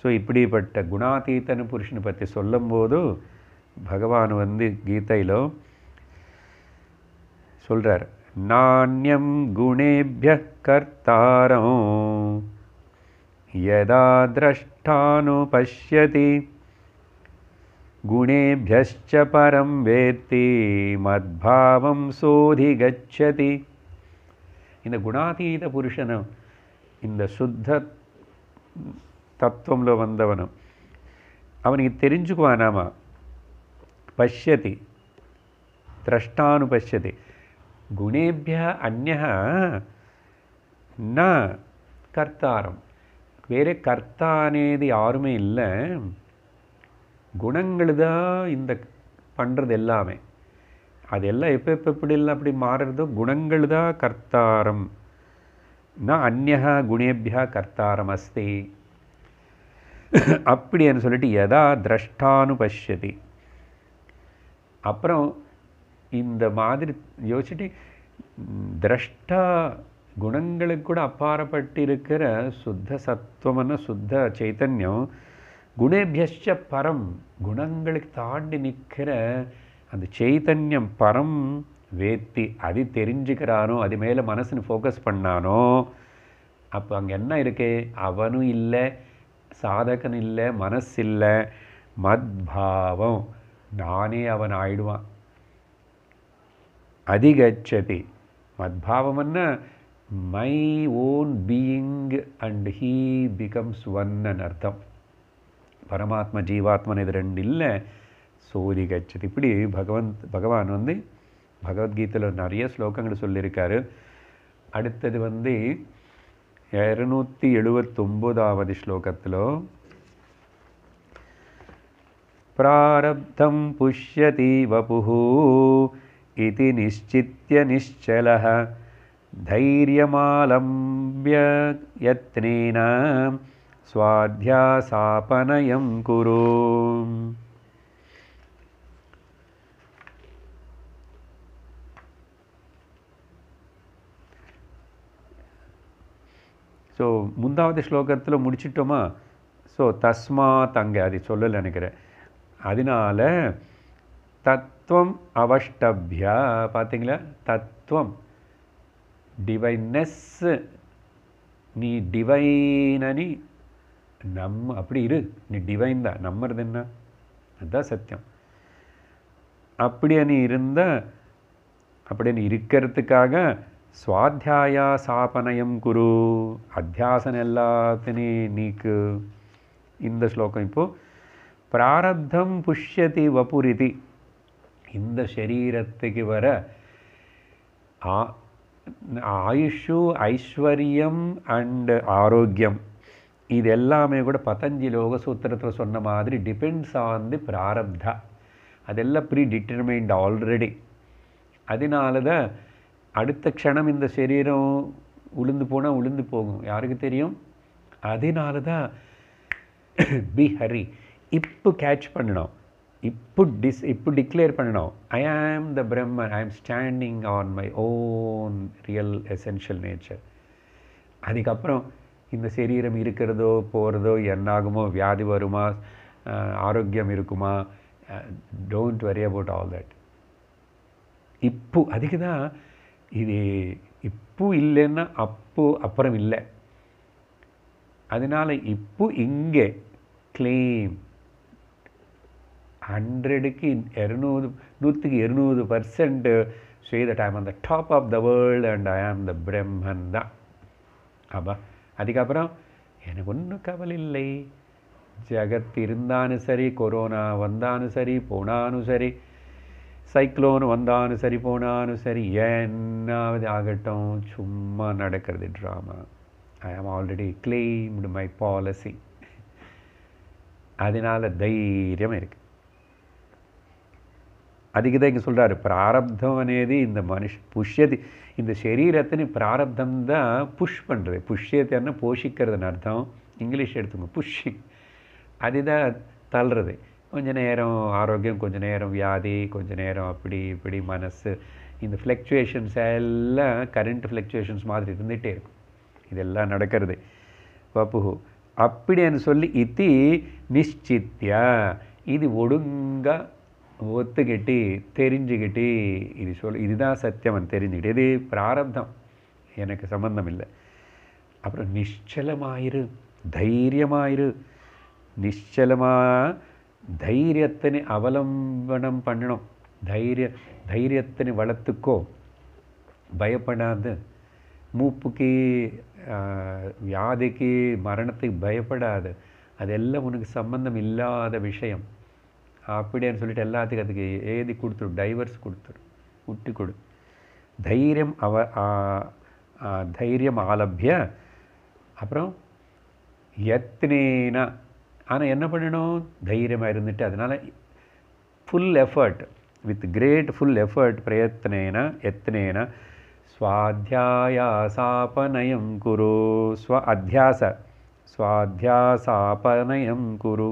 ஸோ இப்படிப்பட்ட குணாதீத்தன புருஷனை பற்றி சொல்லும்போது பகவான் வந்து கீதையிலும் சொல்கிறார் நானியம் குணேபிய கர்த்தாரம் யதா திரஷ்டானு பசியதி गुणेभ्यश्च परं वेत्ति மத்பாவம் சோதி கச்சதி இந்த குணாதீத புருஷனும் இந்த சுத்த தத்துவంలో வந்தவனும் அவனுக்கு தெரிஞ்சுக்குவானாமா பஷ்யதி திரஷ்டானு பஷ்யதி குணேபியா అన్య ந கர்த்தாரம் வேறு கர்த்தா అనేది யாருமே இல்லை குணங்கள் தான் இந்த பண்ணுறது எல்லாமே அதெல்லாம் எப்போ எப்போ எப்படி இல்லை அப்படி மாறுறதோ குணங்கள் தான் கர்த்தாரம் நான் அந்நகா குணேபியா கர்த்தாரம் அஸ்தி அப்படின்னு சொல்லிட்டு எதா திரஷ்டானு பஷ்யதி அப்புறம் இந்த மாதிரி யோசிச்சுட்டு திரஷ்டா குணங்களுக்கு கூட இருக்கிற சுத்த சத்துவம்னு சுத்த சைத்தன்யம் குணேபியஷ்ட பரம் குணங்களுக்கு தாண்டி நிற்கிற அந்த சைத்தன்யம் பரம் வேத்தி அது தெரிஞ்சுக்கிறானோ அது மேலே மனசுன்னு ஃபோக்கஸ் பண்ணானோ அப்போ அங்கே என்ன இருக்கு அவனும் இல்லை சாதகன் இல்லை மனசு இல்லை மத்பாவம் நானே அவன் ஆயிடுவான் அதிகச்சதி மத்பாவம்னா my own being and he becomes ஒன்னு அர்த்தம் பரமாத்ம ஜீவாத்மன் இது ரெண்டு இல்லை சோதி கச்சதி இப்படி பகவந்த் பகவான் வந்து பகவத்கீதையில் நிறைய ஸ்லோகங்கள் சொல்லியிருக்காரு அடுத்தது வந்து இரநூத்தி எழுபத்தொம்போதாவது ஸ்லோகத்தில் பிராரப்தம் புஷ்யதி வபுஹூ ఇది నిశ్చిత్య నిశ్చల ధైర్యమాలంబ్య యత్నేన స్వాధ్యాసాపనయం కురు ஸோ முந்தாவது ஸ்லோகத்தில் முடிச்சிட்டோமா ஸோ தஸ்மாத் அங்கே அது சொல்லலை நினைக்கிறேன் அதனால் தத் தத்துவம் அவஷ்டபியா பார்த்தீங்களா தத்துவம் டிவைனஸ் நீ டிவைனனி நம்ம அப்படி இரு நீ டிவைன் தான் நம்மறது என்ன அதுதான் சத்தியம் அப்படியே நீ இருந்த அப்படி நீ இருக்கிறதுக்காக சுவாத்தியாயா சாபனயம் குரு அத்தியாசன எல்லாத்தினே நீக்கு இந்த ஸ்லோகம் இப்போது பிராரப்தம் புஷ்யதி வபுரிதி இந்த சரீரத்துக்கு வர ஆயுஷு ஐஸ்வர்யம் அண்டு ஆரோக்கியம் இது எல்லாமே கூட பதஞ்சி லோக சூத்திரத்தில் சொன்ன மாதிரி டிபெண்ட்ஸ் ஆன் தி பிராரப்தா அதெல்லாம் ப்ரீ டிட்டர்மைண்ட் ஆல்ரெடி அதனால தான் அடுத்த க்ஷணம் இந்த சரீரம் உளுந்து போனால் உளுந்து போகும் யாருக்கு தெரியும் அதனால தான் பி ஹரி இப்போ கேட்ச் பண்ணணும் இப்போ டிஸ் இப்போ டிக்ளேர் பண்ணணும் ஐ am the Brahman I am standing on my own real essential nature அதுக்கப்புறம் இந்த சரீரம் இருக்கிறதோ போகிறதோ என்னாகுமோ வியாதி வருமா ஆரோக்கியம் இருக்குமா don't worry about all that இப்போ அதுக்கு தான் இது இப்போ இல்லைன்னா அப்போ அப்புறம் இல்லை அதனால் இப்போ இங்கே கிளைம் ஹண்ட்ரடுக்கு இரநூறு நூற்றுக்கு இருநூறு percent say that I'm the top of the world and I am the பிரம்மன் தான் ஆமாம் அதுக்கப்புறம் எனக்கு ஒன்றும் கவலை இல்லை ஜகத் இருந்தாலும் சரி கொரோனா வந்தாலும் சரி போனாலும் சரி சைக்ளோன் வந்தாலும் சரி போனாலும் சரி என்னாவது ஆகட்டும் சும்மா நடக்கிறது ட்ராமா ஐ ஆம் ஆல்ரெடி கிளைம்டு மை பாலிசி அதனால் தைரியம் இருக்குது அதுக்கு தான் இங்கே சொல்கிறாரு பிராரப்தம் అనేది இந்த மனுஷ் புஷ்யதி இந்த சரீரத்தின் பிராரப்தம் தான் புஷ் பண்ணுறது என்ன போஷிக்கிறதுன்னு அர்த்தம் இங்கிலீஷ் எடுத்துங்க புஷ்ஷிங் அதுதான் தள்ளுறது கொஞ்ச நேரம் ஆரோக்கியம் கொஞ்ச நேரம் வியாதி கொஞ்சம் நேரம் அப்படி இப்படி மனசு இந்த ஃப்ளக்சுவேஷன்ஸ் எல்லாம் கரண்ட் ஃப்ளக்சுவேஷன்ஸ் மாதிரி இருந்துகிட்டே இருக்கும் இதெல்லாம் நடக்கிறது வப்புஹு அப்படின்னு சொல்லி இத்தி நிச்சித்தியா இது ஒழுங்காக ஒத்துக்கிட்டு தெரிஞ்சுக்கிட்டு இது சொல் இதுதான் சத்தியம் தெரிஞ்சுக்கிட்டு இது பிராரப்தம் எனக்கு சம்மந்தம் இல்லை அப்புறம் நிச்சலமாயிரு தைரியமாயிரு நிச்சலமாக தைரியத்தினை அவலம்பனம் பண்ணணும் தைரிய தைரியத்தினை வளர்த்துக்கோ பயப்படாது மூப்புக்கு வியாதிக்கு மரணத்துக்கு பயப்படாது அதெல்லாம் உனக்கு சம்மந்தம் இல்லாத விஷயம் அப்படின்னு சொல்லிட்டு எல்லாத்துக்கும் அதுக்கு ஏதி கொடுத்துடும் டைவர்ஸ் கொடுத்துடும் விட்டு கொடு தைரியம் அவ தைரியம் ஆலபிய அப்புறம் எத்தனேனா ஆனால் என்ன பண்ணணும் தைரியமாக இருந்துட்டு அதனால் full effort with great full effort பிரயத்னேன எத்தனேன స్వాధ్యాయాసాపనయం కురు స్వ అధ్యాస స్వాధ్యాసాపనయం కురు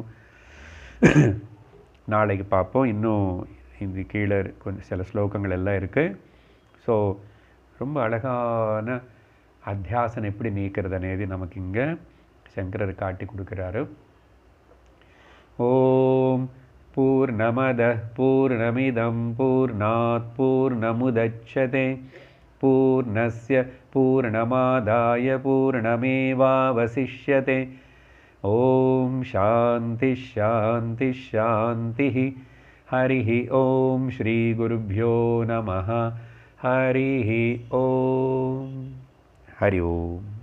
நாளைக்கு பார்ப்போம் இன்னும் இந்த கீழே கொஞ்சம் சில ஸ்லோகங்கள் எல்லாம் இருக்குது ஸோ ரொம்ப அழகான அத்தியாசனம் எப்படி நீக்கிறது అనేది நமக்கு இங்கே சங்கரர் காட்டி கொடுக்குறாரு ஓம் பூர்ணமத பூர்ணமிதம் பூர்ணாத் பூர்ணமுதச்சதே பூர்ணஸ்ய பூர்ணமாதாய பூர்ணமேவாவசிஷ்யதே ॐ शान्ति शान्ति शान्तिः हरिः ॐ श्रीगुरुभ्यो नमः हरिः ॐ हरि ओम्